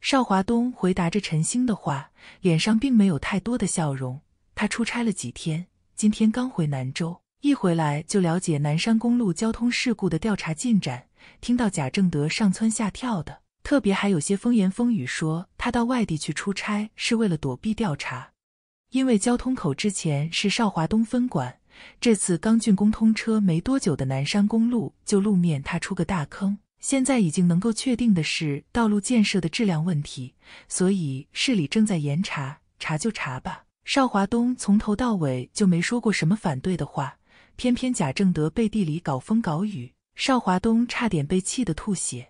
邵华东回答着陈星的话，脸上并没有太多的笑容。他出差了几天，今天刚回南州，一回来就了解南山公路交通事故的调查进展。听到贾正德上蹿下跳的，特别还有些风言风语，说他到外地去出差是为了躲避调查。因为交通口之前是邵华东分管，这次刚竣工通车没多久的南山公路就路面塌出个大坑。现在已经能够确定的是道路建设的质量问题，所以市里正在严查，查就查吧。邵华东从头到尾就没说过什么反对的话，偏偏贾正德背地里搞风搞雨，邵华东差点被气得吐血。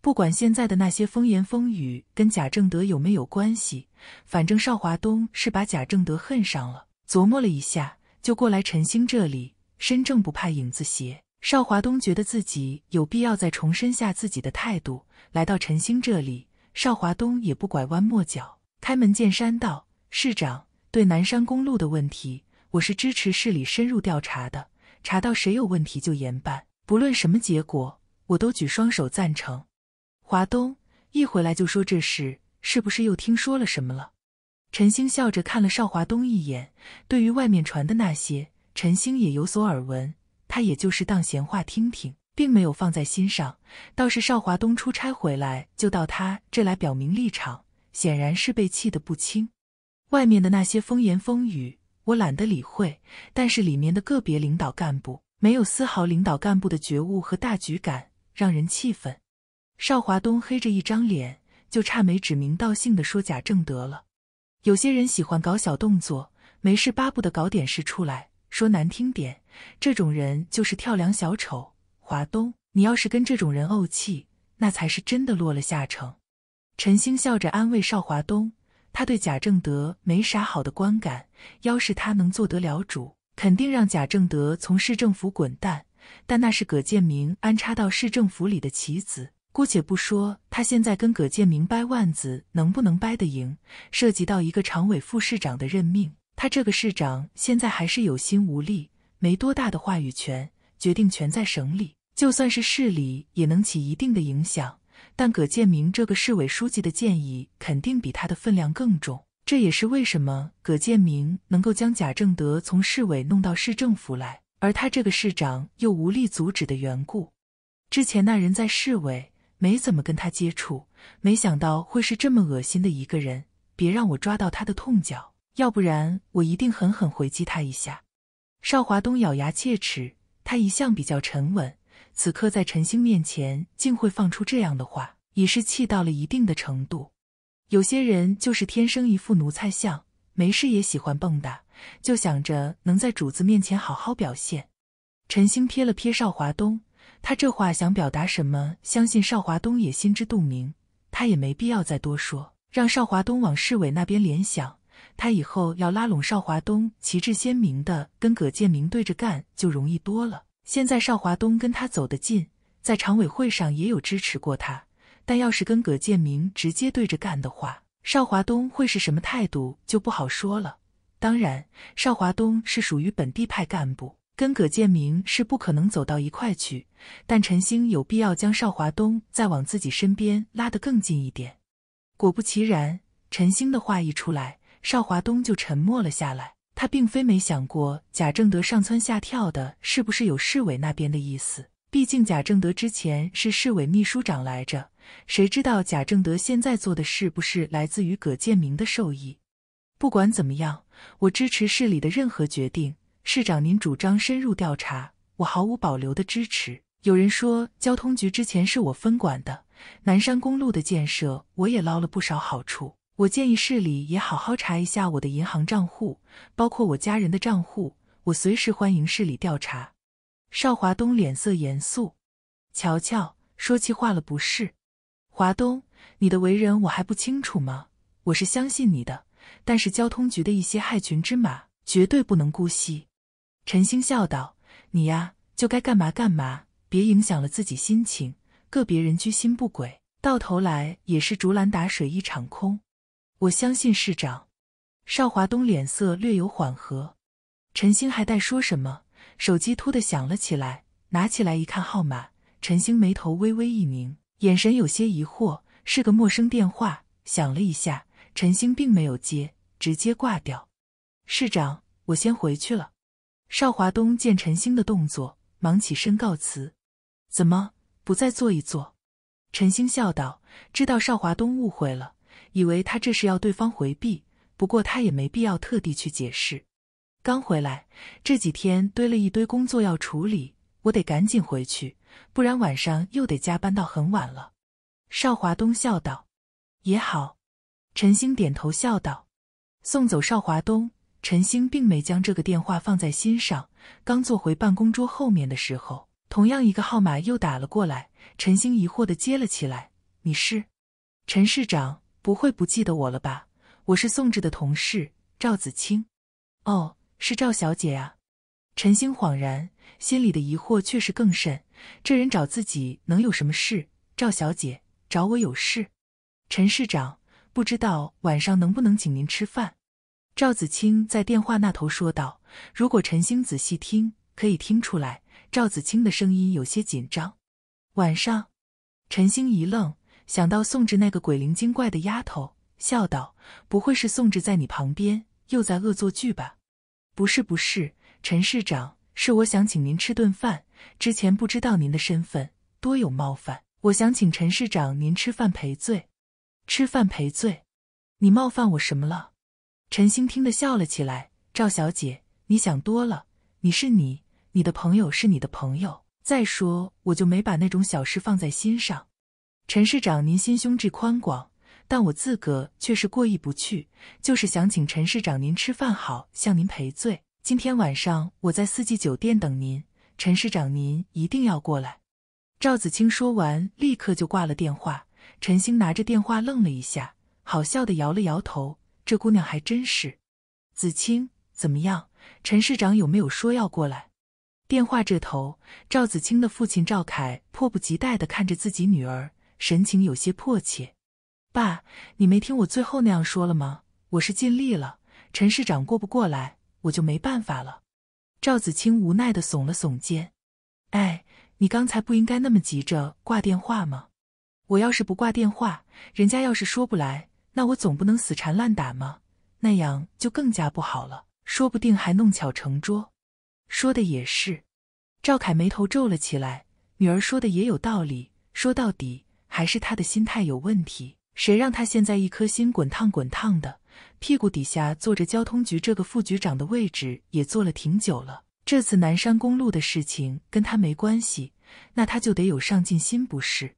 不管现在的那些风言风语跟贾正德有没有关系，反正邵华东是把贾正德恨上了。琢磨了一下，就过来陈兴这里，身正不怕影子斜。邵华东觉得自己有必要再重申下自己的态度，来到陈兴这里。邵华东也不拐弯抹角，开门见山道：“市长对南山公路的问题，我是支持市里深入调查的，查到谁有问题就严办，不论什么结果，我都举双手赞成。”华东一回来就说这事，是不是又听说了什么了？陈兴笑着看了邵华东一眼，对于外面传的那些，陈兴也有所耳闻。他也就是当闲话听听，并没有放在心上。倒是邵华东出差回来就到他这来表明立场，显然是被气得不轻。外面的那些风言风语，我懒得理会。但是里面的个别领导干部没有丝毫领导干部的觉悟和大局感，让人气愤。邵华东黑着一张脸，就差没指名道姓的说贾正德了。有些人喜欢搞小动作，没事巴不得搞点事出来。说难听点，这种人就是跳梁小丑。华东，你要是跟这种人怄气，那才是真的落了下乘。陈星笑着安慰邵华东，他对贾正德没啥好的观感。要是他能做得了主，肯定让贾正德从市政府滚蛋。但那是葛建明安插到市政府里的棋子，姑且不说他现在跟葛建明掰腕子能不能掰得赢，涉及到一个常委副市长的任命。他这个市长现在还是有心无力，没多大的话语权，决定权在省里。就算是市里，也能起一定的影响。但葛建明这个市委书记的建议，肯定比他的分量更重。这也是为什么葛建明能够将贾正德从市委弄到市政府来，而他这个市长又无力阻止的缘故。之前那人在市委没怎么跟他接触，没想到会是这么恶心的一个人。别让我抓到他的痛脚。要不然我一定狠狠回击他一下。邵华东咬牙切齿，他一向比较沉稳，此刻在陈星面前竟会放出这样的话，已是气到了一定的程度。有些人就是天生一副奴才相，没事也喜欢蹦跶，就想着能在主子面前好好表现。陈星瞥了瞥邵华东，他这话想表达什么，相信邵华东也心知肚明，他也没必要再多说，让邵华东往市委那边联想。他以后要拉拢邵华东，旗帜鲜明的跟葛建明对着干就容易多了。现在邵华东跟他走得近，在常委会上也有支持过他，但要是跟葛建明直接对着干的话，邵华东会是什么态度就不好说了。当然，邵华东是属于本地派干部，跟葛建明是不可能走到一块去。但陈星有必要将邵华东再往自己身边拉得更近一点。果不其然，陈星的话一出来。邵华东就沉默了下来。他并非没想过，贾正德上蹿下跳的，是不是有市委那边的意思？毕竟贾正德之前是市委秘书长来着。谁知道贾正德现在做的是不是来自于葛建明的授意？不管怎么样，我支持市里的任何决定。市长，您主张深入调查，我毫无保留的支持。有人说交通局之前是我分管的，南山公路的建设，我也捞了不少好处。我建议市里也好好查一下我的银行账户，包括我家人的账户。我随时欢迎市里调查。邵华东脸色严肃：“乔乔，说气话了不是？华东，你的为人我还不清楚吗？我是相信你的，但是交通局的一些害群之马绝对不能姑息。”陈星笑道：“你呀，就该干嘛干嘛，别影响了自己心情。个别人居心不轨，到头来也是竹篮打水一场空。”我相信市长，邵华东脸色略有缓和。陈星还在说什么，手机突的响了起来，拿起来一看号码，陈星眉头微微一拧，眼神有些疑惑，是个陌生电话。想了一下，陈星并没有接，直接挂掉。市长，我先回去了。邵华东见陈星的动作，忙起身告辞。怎么不再坐一坐？陈星笑道：“知道邵华东误会了。”以为他这是要对方回避，不过他也没必要特地去解释。刚回来，这几天堆了一堆工作要处理，我得赶紧回去，不然晚上又得加班到很晚了。邵华东笑道：“也好。”陈星点头笑道：“送走邵华东，陈星并没将这个电话放在心上。刚坐回办公桌后面的时候，同样一个号码又打了过来，陈星疑惑的接了起来：‘你是陈市长？’”不会不记得我了吧？我是宋志的同事赵子清。哦，是赵小姐啊。陈星恍然，心里的疑惑确实更甚。这人找自己能有什么事？赵小姐找我有事？陈市长，不知道晚上能不能请您吃饭？赵子清在电话那头说道。如果陈星仔细听，可以听出来，赵子清的声音有些紧张。晚上？陈星一愣。想到宋智那个鬼灵精怪的丫头，笑道：“不会是宋智在你旁边又在恶作剧吧？”“不是，不是，陈市长，是我想请您吃顿饭。之前不知道您的身份，多有冒犯，我想请陈市长您吃饭赔罪。吃饭赔罪？你冒犯我什么了？”陈星听得笑了起来：“赵小姐，你想多了。你是你，你的朋友是你的朋友。再说，我就没把那种小事放在心上。”陈市长，您心胸之宽广，但我自个却是过意不去，就是想请陈市长您吃饭，好向您赔罪。今天晚上我在四季酒店等您，陈市长您一定要过来。赵子清说完，立刻就挂了电话。陈星拿着电话愣了一下，好笑的摇了摇头，这姑娘还真是。子清怎么样？陈市长有没有说要过来？电话这头，赵子清的父亲赵凯迫不及待的看着自己女儿。神情有些迫切，爸，你没听我最后那样说了吗？我是尽力了，陈市长过不过来，我就没办法了。赵子清无奈的耸了耸肩，哎，你刚才不应该那么急着挂电话吗？我要是不挂电话，人家要是说不来，那我总不能死缠烂打吗？那样就更加不好了，说不定还弄巧成拙。说的也是，赵凯眉头皱了起来，女儿说的也有道理，说到底。还是他的心态有问题，谁让他现在一颗心滚烫滚烫的，屁股底下坐着交通局这个副局长的位置也坐了挺久了。这次南山公路的事情跟他没关系，那他就得有上进心不是？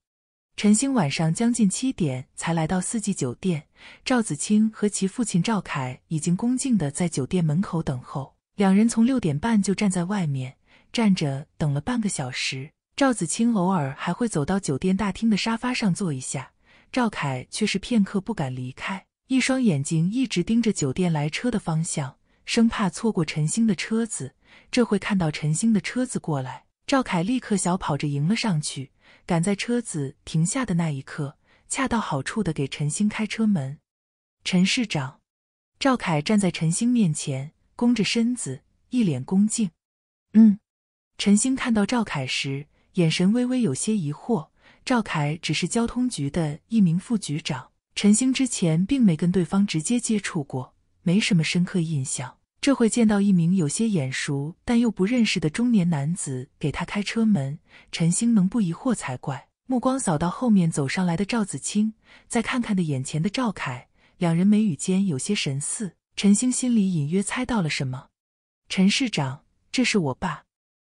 陈星晚上将近七点才来到四季酒店，赵子清和其父亲赵凯已经恭敬的在酒店门口等候，两人从六点半就站在外面站着等了半个小时。赵子清偶尔还会走到酒店大厅的沙发上坐一下，赵凯却是片刻不敢离开，一双眼睛一直盯着酒店来车的方向，生怕错过陈星的车子。这会看到陈星的车子过来，赵凯立刻小跑着迎了上去，赶在车子停下的那一刻，恰到好处的给陈星开车门。陈市长，赵凯站在陈星面前，弓着身子，一脸恭敬。嗯，陈星看到赵凯时。眼神微微有些疑惑。赵凯只是交通局的一名副局长，陈星之前并没跟对方直接接触过，没什么深刻印象。这会见到一名有些眼熟但又不认识的中年男子给他开车门，陈星能不疑惑才怪。目光扫到后面走上来的赵子清，再看看的眼前的赵凯，两人眉宇间有些神似。陈星心里隐约猜到了什么。陈市长，这是我爸。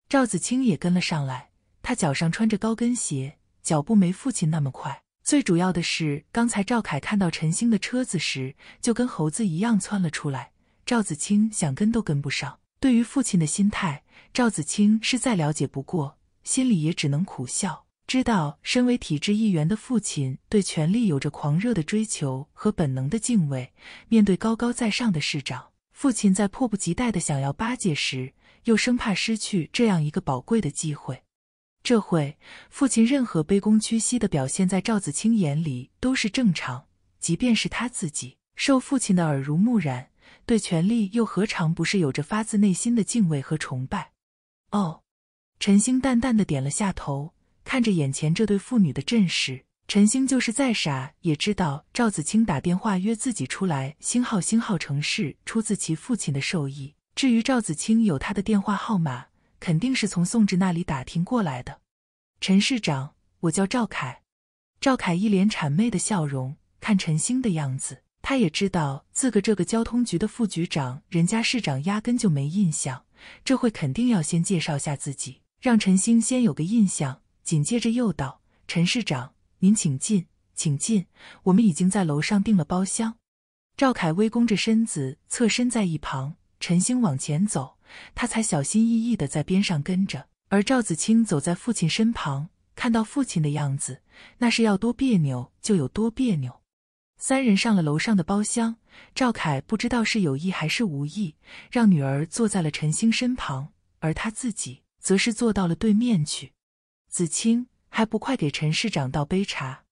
赵子清也跟了上来。他脚上穿着高跟鞋，脚步没父亲那么快。最主要的是，刚才赵凯看到陈星的车子时，就跟猴子一样窜了出来。赵子清想跟都跟不上。对于父亲的心态，赵子清是再了解不过，心里也只能苦笑。知道身为体制一员的父亲，对权力有着狂热的追求和本能的敬畏。面对高高在上的市长，父亲在迫不及待地想要巴结时，又生怕失去这样一个宝贵的机会。这会，父亲任何卑躬屈膝的表现，在赵子清眼里都是正常。即便是他自己，受父亲的耳濡目染，对权力又何尝不是有着发自内心的敬畏和崇拜？哦，陈星淡淡的点了下头，看着眼前这对父女的阵势，陈星就是再傻，也知道赵子清打电话约自己出来，星号星号城市，出自其父亲的授意。至于赵子清有他的电话号码。肯定是从宋智那里打听过来的，陈市长，我叫赵凯。赵凯一脸谄媚的笑容，看陈星的样子，他也知道自个这个交通局的副局长，人家市长压根就没印象，这会肯定要先介绍下自己，让陈星先有个印象。紧接着又道：“陈市长，您请进，请进，我们已经在楼上订了包厢。”赵凯微弓着身子，侧身在一旁，陈星往前走。他才小心翼翼的在边上跟着，而赵子清走在父亲身旁，看到父亲的样子，那是要多别扭就有多别扭。三人上了楼上的包厢，赵凯不知道是有意还是无意，让女儿坐在了陈星身旁，而他自己则是坐到了对面去。子清还不快给陈市长倒杯茶？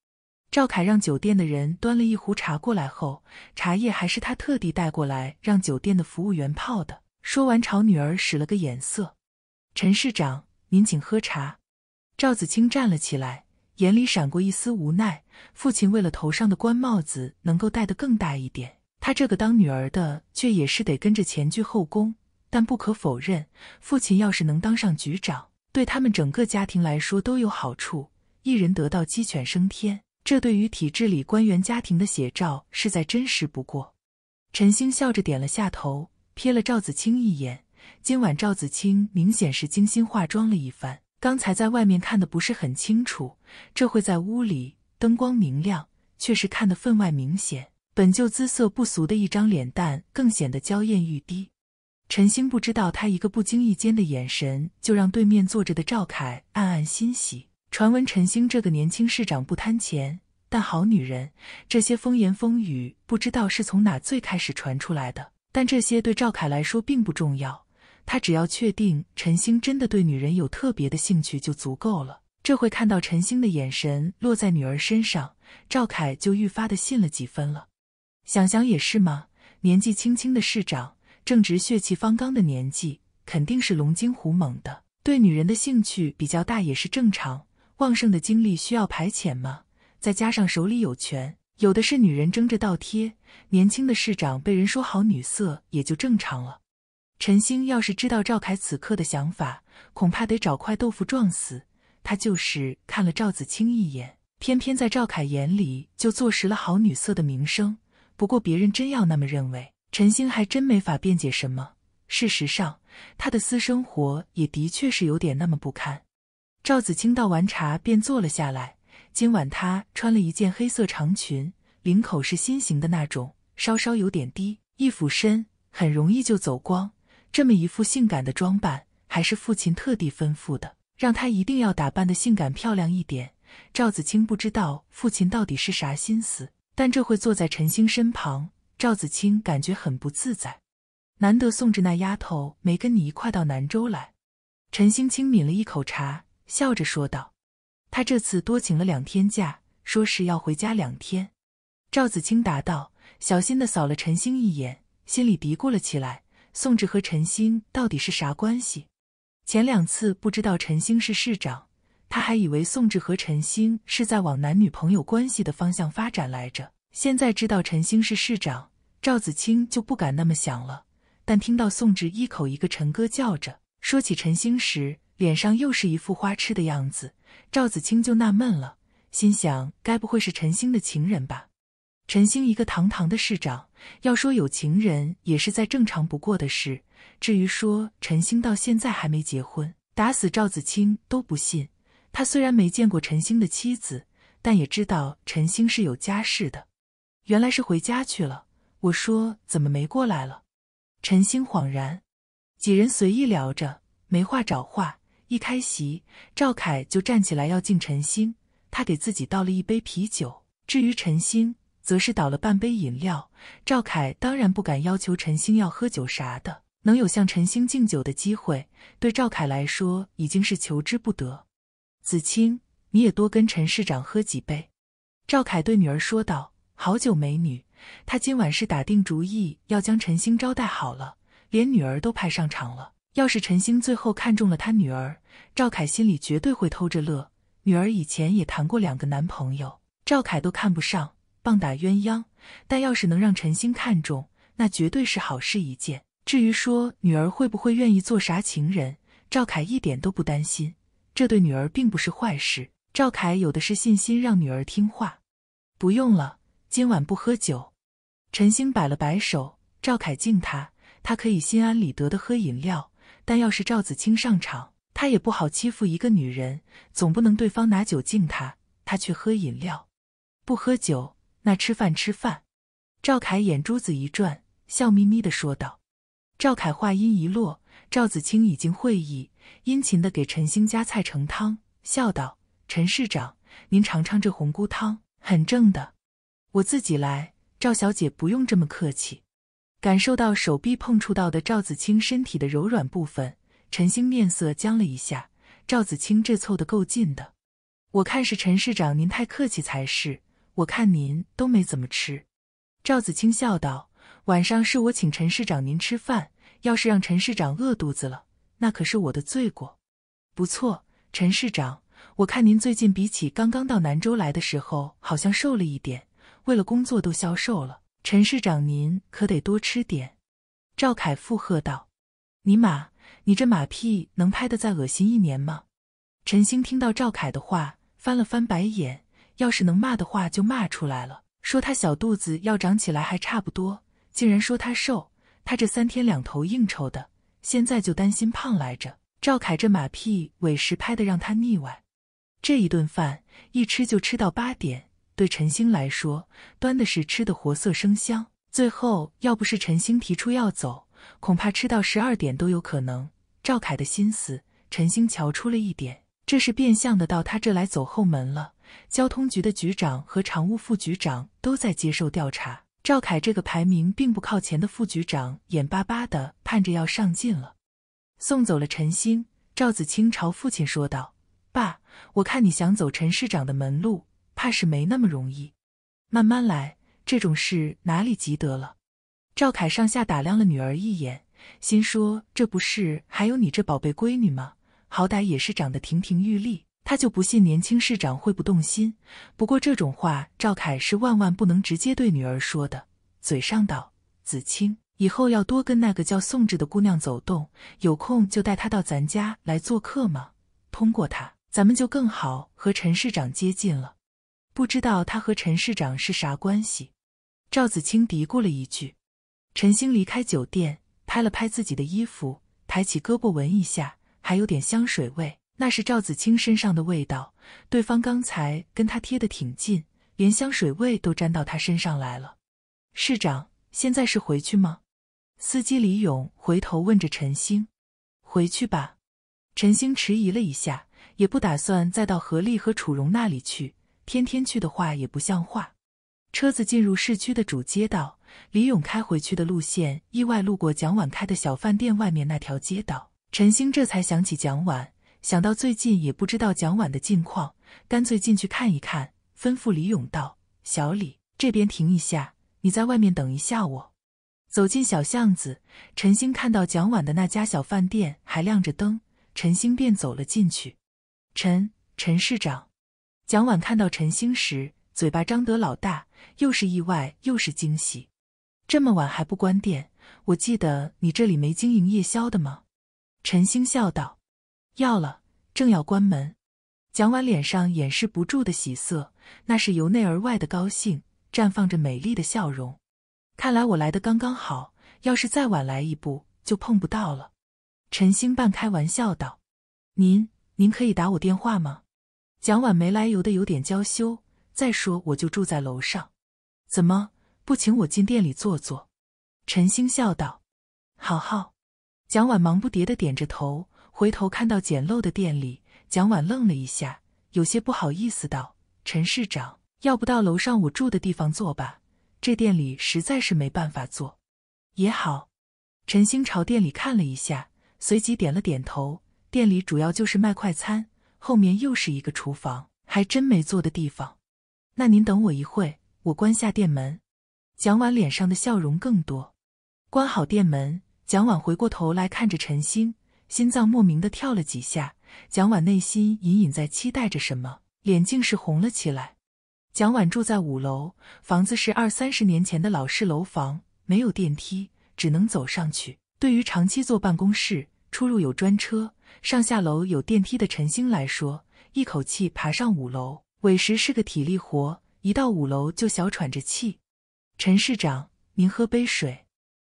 赵凯让酒店的人端了一壶茶过来后，茶叶还是他特地带过来让酒店的服务员泡的。说完，朝女儿使了个眼色。陈市长，您请喝茶。赵子清站了起来，眼里闪过一丝无奈。父亲为了头上的官帽子能够戴得更大一点，他这个当女儿的却也是得跟着前去后宫。但不可否认，父亲要是能当上局长，对他们整个家庭来说都有好处，一人得到鸡犬升天。这对于体制里官员家庭的写照，是再真实不过。陈星笑着点了下头。瞥了赵子清一眼，今晚赵子清明显是精心化妆了一番。刚才在外面看的不是很清楚，这会在屋里灯光明亮，却是看得分外明显。本就姿色不俗的一张脸蛋，更显得娇艳欲滴。陈星不知道，他一个不经意间的眼神，就让对面坐着的赵凯暗暗欣喜。传闻陈星这个年轻市长不贪钱，但好女人，这些风言风语不知道是从哪最开始传出来的。但这些对赵凯来说并不重要，他只要确定陈星真的对女人有特别的兴趣就足够了。这回看到陈星的眼神落在女儿身上，赵凯就愈发的信了几分了。想想也是嘛，年纪轻轻的市长，正值血气方刚的年纪，肯定是龙精虎猛的，对女人的兴趣比较大也是正常。旺盛的精力需要排遣嘛，再加上手里有权。有的是女人争着倒贴，年轻的市长被人说好女色也就正常了。陈星要是知道赵凯此刻的想法，恐怕得找块豆腐撞死。他就是看了赵子清一眼，偏偏在赵凯眼里就坐实了好女色的名声。不过别人真要那么认为，陈星还真没法辩解什么。事实上，他的私生活也的确是有点那么不堪。赵子清倒完茶便坐了下来。今晚她穿了一件黑色长裙，领口是心形的那种，稍稍有点低，一俯身很容易就走光。这么一副性感的装扮，还是父亲特地吩咐的，让她一定要打扮的性感漂亮一点。赵子清不知道父亲到底是啥心思，但这会坐在陈星身旁，赵子清感觉很不自在。难得宋着那丫头没跟你一块到南州来，陈星轻抿了一口茶，笑着说道。他这次多请了两天假，说是要回家两天。赵子清答道，小心地扫了陈星一眼，心里嘀咕了起来：宋智和陈星到底是啥关系？前两次不知道陈星是市长，他还以为宋智和陈星是在往男女朋友关系的方向发展来着。现在知道陈星是市长，赵子清就不敢那么想了。但听到宋智一口一个“陈哥”叫着，说起陈星时，脸上又是一副花痴的样子。赵子清就纳闷了，心想：该不会是陈星的情人吧？陈星一个堂堂的市长，要说有情人也是再正常不过的事。至于说陈星到现在还没结婚，打死赵子清都不信。他虽然没见过陈星的妻子，但也知道陈星是有家室的。原来是回家去了。我说怎么没过来了？陈星恍然，几人随意聊着，没话找话。一开席，赵凯就站起来要敬陈星，他给自己倒了一杯啤酒，至于陈星，则是倒了半杯饮料。赵凯当然不敢要求陈星要喝酒啥的，能有向陈星敬酒的机会，对赵凯来说已经是求之不得。子清，你也多跟陈市长喝几杯。”赵凯对女儿说道。好久没女，他今晚是打定主意要将陈星招待好了，连女儿都派上场了。要是陈星最后看中了他女儿，赵凯心里绝对会偷着乐。女儿以前也谈过两个男朋友，赵凯都看不上，棒打鸳鸯。但要是能让陈星看中，那绝对是好事一件。至于说女儿会不会愿意做啥情人，赵凯一点都不担心，这对女儿并不是坏事。赵凯有的是信心让女儿听话。不用了，今晚不喝酒。陈星摆了摆手，赵凯敬他，他可以心安理得的喝饮料。但要是赵子清上场，他也不好欺负一个女人，总不能对方拿酒敬他，他去喝饮料。不喝酒，那吃饭吃饭。赵凯眼珠子一转，笑眯眯的说道。赵凯话音一落，赵子清已经会意，殷勤的给陈星夹菜盛汤，笑道：“陈市长，您尝尝这红菇汤，很正的。我自己来，赵小姐不用这么客气。”感受到手臂碰触到的赵子清身体的柔软部分，陈星面色僵了一下。赵子清这凑得够近的，我看是陈市长您太客气才是。我看您都没怎么吃。赵子清笑道：“晚上是我请陈市长您吃饭，要是让陈市长饿肚子了，那可是我的罪过。”不错，陈市长，我看您最近比起刚刚到南州来的时候，好像瘦了一点。为了工作都消瘦了。陈市长，您可得多吃点。”赵凯附和道。“尼玛，你这马屁能拍的再恶心一年吗？”陈星听到赵凯的话，翻了翻白眼。要是能骂的话，就骂出来了。说他小肚子要长起来还差不多，竟然说他瘦。他这三天两头应酬的，现在就担心胖来着。赵凯这马屁委实拍的让他腻歪。这一顿饭一吃就吃到八点。对陈星来说，端的是吃的活色生香。最后，要不是陈星提出要走，恐怕吃到十二点都有可能。赵凯的心思，陈星瞧出了一点，这是变相的到他这来走后门了。交通局的局长和常务副局长都在接受调查，赵凯这个排名并不靠前的副局长，眼巴巴的盼着要上进了。送走了陈星，赵子清朝父亲说道：“爸，我看你想走陈市长的门路。”怕是没那么容易，慢慢来，这种事哪里急得了？赵凯上下打量了女儿一眼，心说这不是还有你这宝贝闺女吗？好歹也是长得亭亭玉立，他就不信年轻市长会不动心。不过这种话赵凯是万万不能直接对女儿说的，嘴上道：“子清，以后要多跟那个叫宋志的姑娘走动，有空就带她到咱家来做客嘛。通过她，咱们就更好和陈市长接近了。”不知道他和陈市长是啥关系，赵子清嘀咕了一句。陈星离开酒店，拍了拍自己的衣服，抬起胳膊闻一下，还有点香水味，那是赵子清身上的味道。对方刚才跟他贴得挺近，连香水味都沾到他身上来了。市长现在是回去吗？司机李勇回头问着陈星：“回去吧。”陈星迟疑了一下，也不打算再到何丽和楚荣那里去。天天去的话也不像话。车子进入市区的主街道，李勇开回去的路线意外路过蒋婉开的小饭店外面那条街道。陈星这才想起蒋婉，想到最近也不知道蒋婉的近况，干脆进去看一看。吩咐李勇道：“小李，这边停一下，你在外面等一下我。”走进小巷子，陈星看到蒋婉的那家小饭店还亮着灯，陈星便走了进去。陈陈市长。蒋婉看到陈星时，嘴巴张得老大，又是意外又是惊喜。这么晚还不关店？我记得你这里没经营夜宵的吗？陈星笑道：“要了，正要关门。”蒋婉脸上掩饰不住的喜色，那是由内而外的高兴，绽放着美丽的笑容。看来我来的刚刚好，要是再晚来一步，就碰不到了。”陈星半开玩笑道：“您，您可以打我电话吗？”蒋婉没来由的有点娇羞。再说，我就住在楼上，怎么不请我进店里坐坐？陈星笑道：“好好。”蒋婉忙不迭的点着头，回头看到简陋的店里，蒋婉愣了一下，有些不好意思道：“陈市长，要不到楼上我住的地方坐吧？这店里实在是没办法坐。”也好。陈星朝店里看了一下，随即点了点头。店里主要就是卖快餐。后面又是一个厨房，还真没坐的地方。那您等我一会我关下店门。蒋婉脸上的笑容更多。关好店门，蒋婉回过头来看着陈星，心脏莫名的跳了几下。蒋婉内心隐隐在期待着什么，脸竟是红了起来。蒋婉住在五楼，房子是二三十年前的老式楼房，没有电梯，只能走上去。对于长期坐办公室，出入有专车。上下楼有电梯的陈星来说，一口气爬上五楼，委实是个体力活。一到五楼就小喘着气。陈市长，您喝杯水。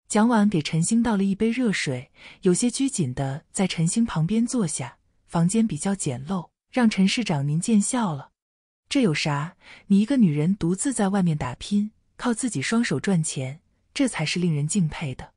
蒋婉给陈星倒了一杯热水，有些拘谨的在陈星旁边坐下。房间比较简陋，让陈市长您见笑了。这有啥？你一个女人独自在外面打拼，靠自己双手赚钱，这才是令人敬佩的。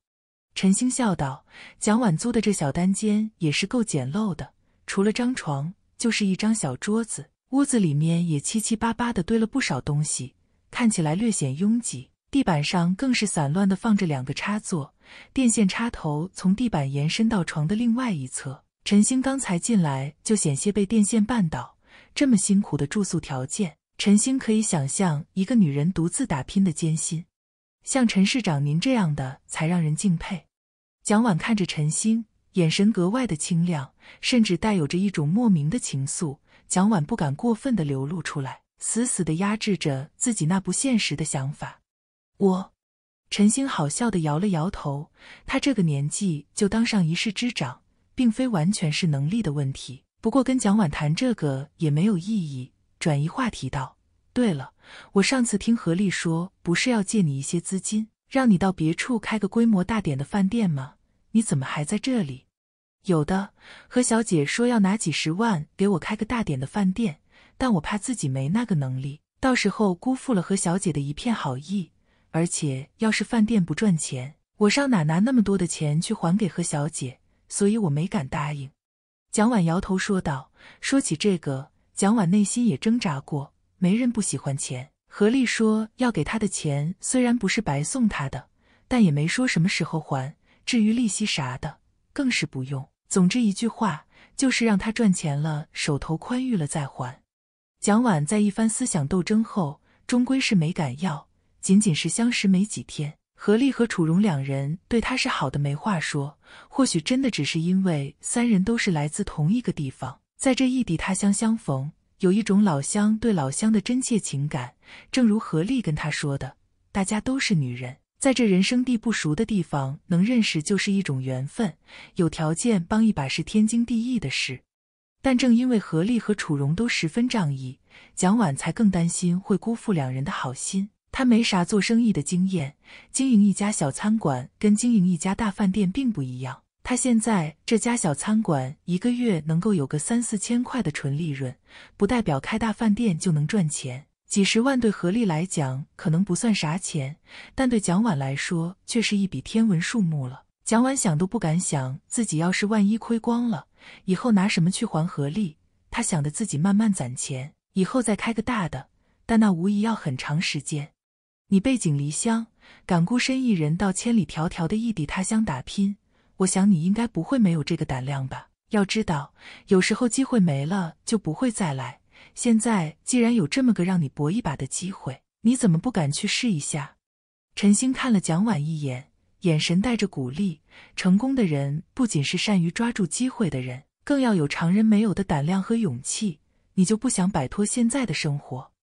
陈星笑道：“蒋婉租的这小单间也是够简陋的，除了张床，就是一张小桌子。屋子里面也七七八八的堆了不少东西，看起来略显拥挤。地板上更是散乱的放着两个插座，电线插头从地板延伸到床的另外一侧。陈星刚才进来就险些被电线绊倒。这么辛苦的住宿条件，陈星可以想象一个女人独自打拼的艰辛。”像陈市长您这样的才让人敬佩。蒋婉看着陈星，眼神格外的清亮，甚至带有着一种莫名的情愫。蒋婉不敢过分的流露出来，死死的压制着自己那不现实的想法。我，陈星好笑的摇了摇头。他这个年纪就当上一市之长，并非完全是能力的问题。不过跟蒋婉谈这个也没有意义，转移话题道。对了，我上次听何丽说，不是要借你一些资金，让你到别处开个规模大点的饭店吗？你怎么还在这里？有的，何小姐说要拿几十万给我开个大点的饭店，但我怕自己没那个能力，到时候辜负了何小姐的一片好意。而且要是饭店不赚钱，我上哪拿那么多的钱去还给何小姐？所以我没敢答应。蒋婉摇头说道：“说起这个，蒋婉内心也挣扎过。”没人不喜欢钱。何丽说要给他的钱，虽然不是白送他的，但也没说什么时候还。至于利息啥的，更是不用。总之一句话，就是让他赚钱了，手头宽裕了再还。蒋婉在一番思想斗争后，终归是没敢要。仅仅是相识没几天，何丽和楚荣两人对他是好的没话说。或许真的只是因为三人都是来自同一个地方，在这异地他乡相逢。有一种老乡对老乡的真切情感，正如何丽跟他说的：“大家都是女人，在这人生地不熟的地方能认识就是一种缘分，有条件帮一把是天经地义的事。”但正因为何丽和楚荣都十分仗义，蒋婉才更担心会辜负两人的好心。他没啥做生意的经验，经营一家小餐馆跟经营一家大饭店并不一样。他现在这家小餐馆一个月能够有个三四千块的纯利润，不代表开大饭店就能赚钱。几十万对何丽来讲可能不算啥钱，但对蒋婉来说却是一笔天文数目了。蒋婉想都不敢想，自己要是万一亏光了，以后拿什么去还何丽？他想的自己慢慢攒钱，以后再开个大的，但那无疑要很长时间。你背井离乡，敢孤身一人到千里迢迢的异地他乡打拼？我想你应该不会没有这个胆量吧？要知道，有时候机会没了就不会再来。现在既然有这么个让你搏一把的机会，你怎么不敢去试一下？陈星看了蒋婉一眼，眼神带着鼓励。成功的人不仅是善于抓住机会的人，更要有常人没有的胆量和勇气。你就不想摆脱现在的生活？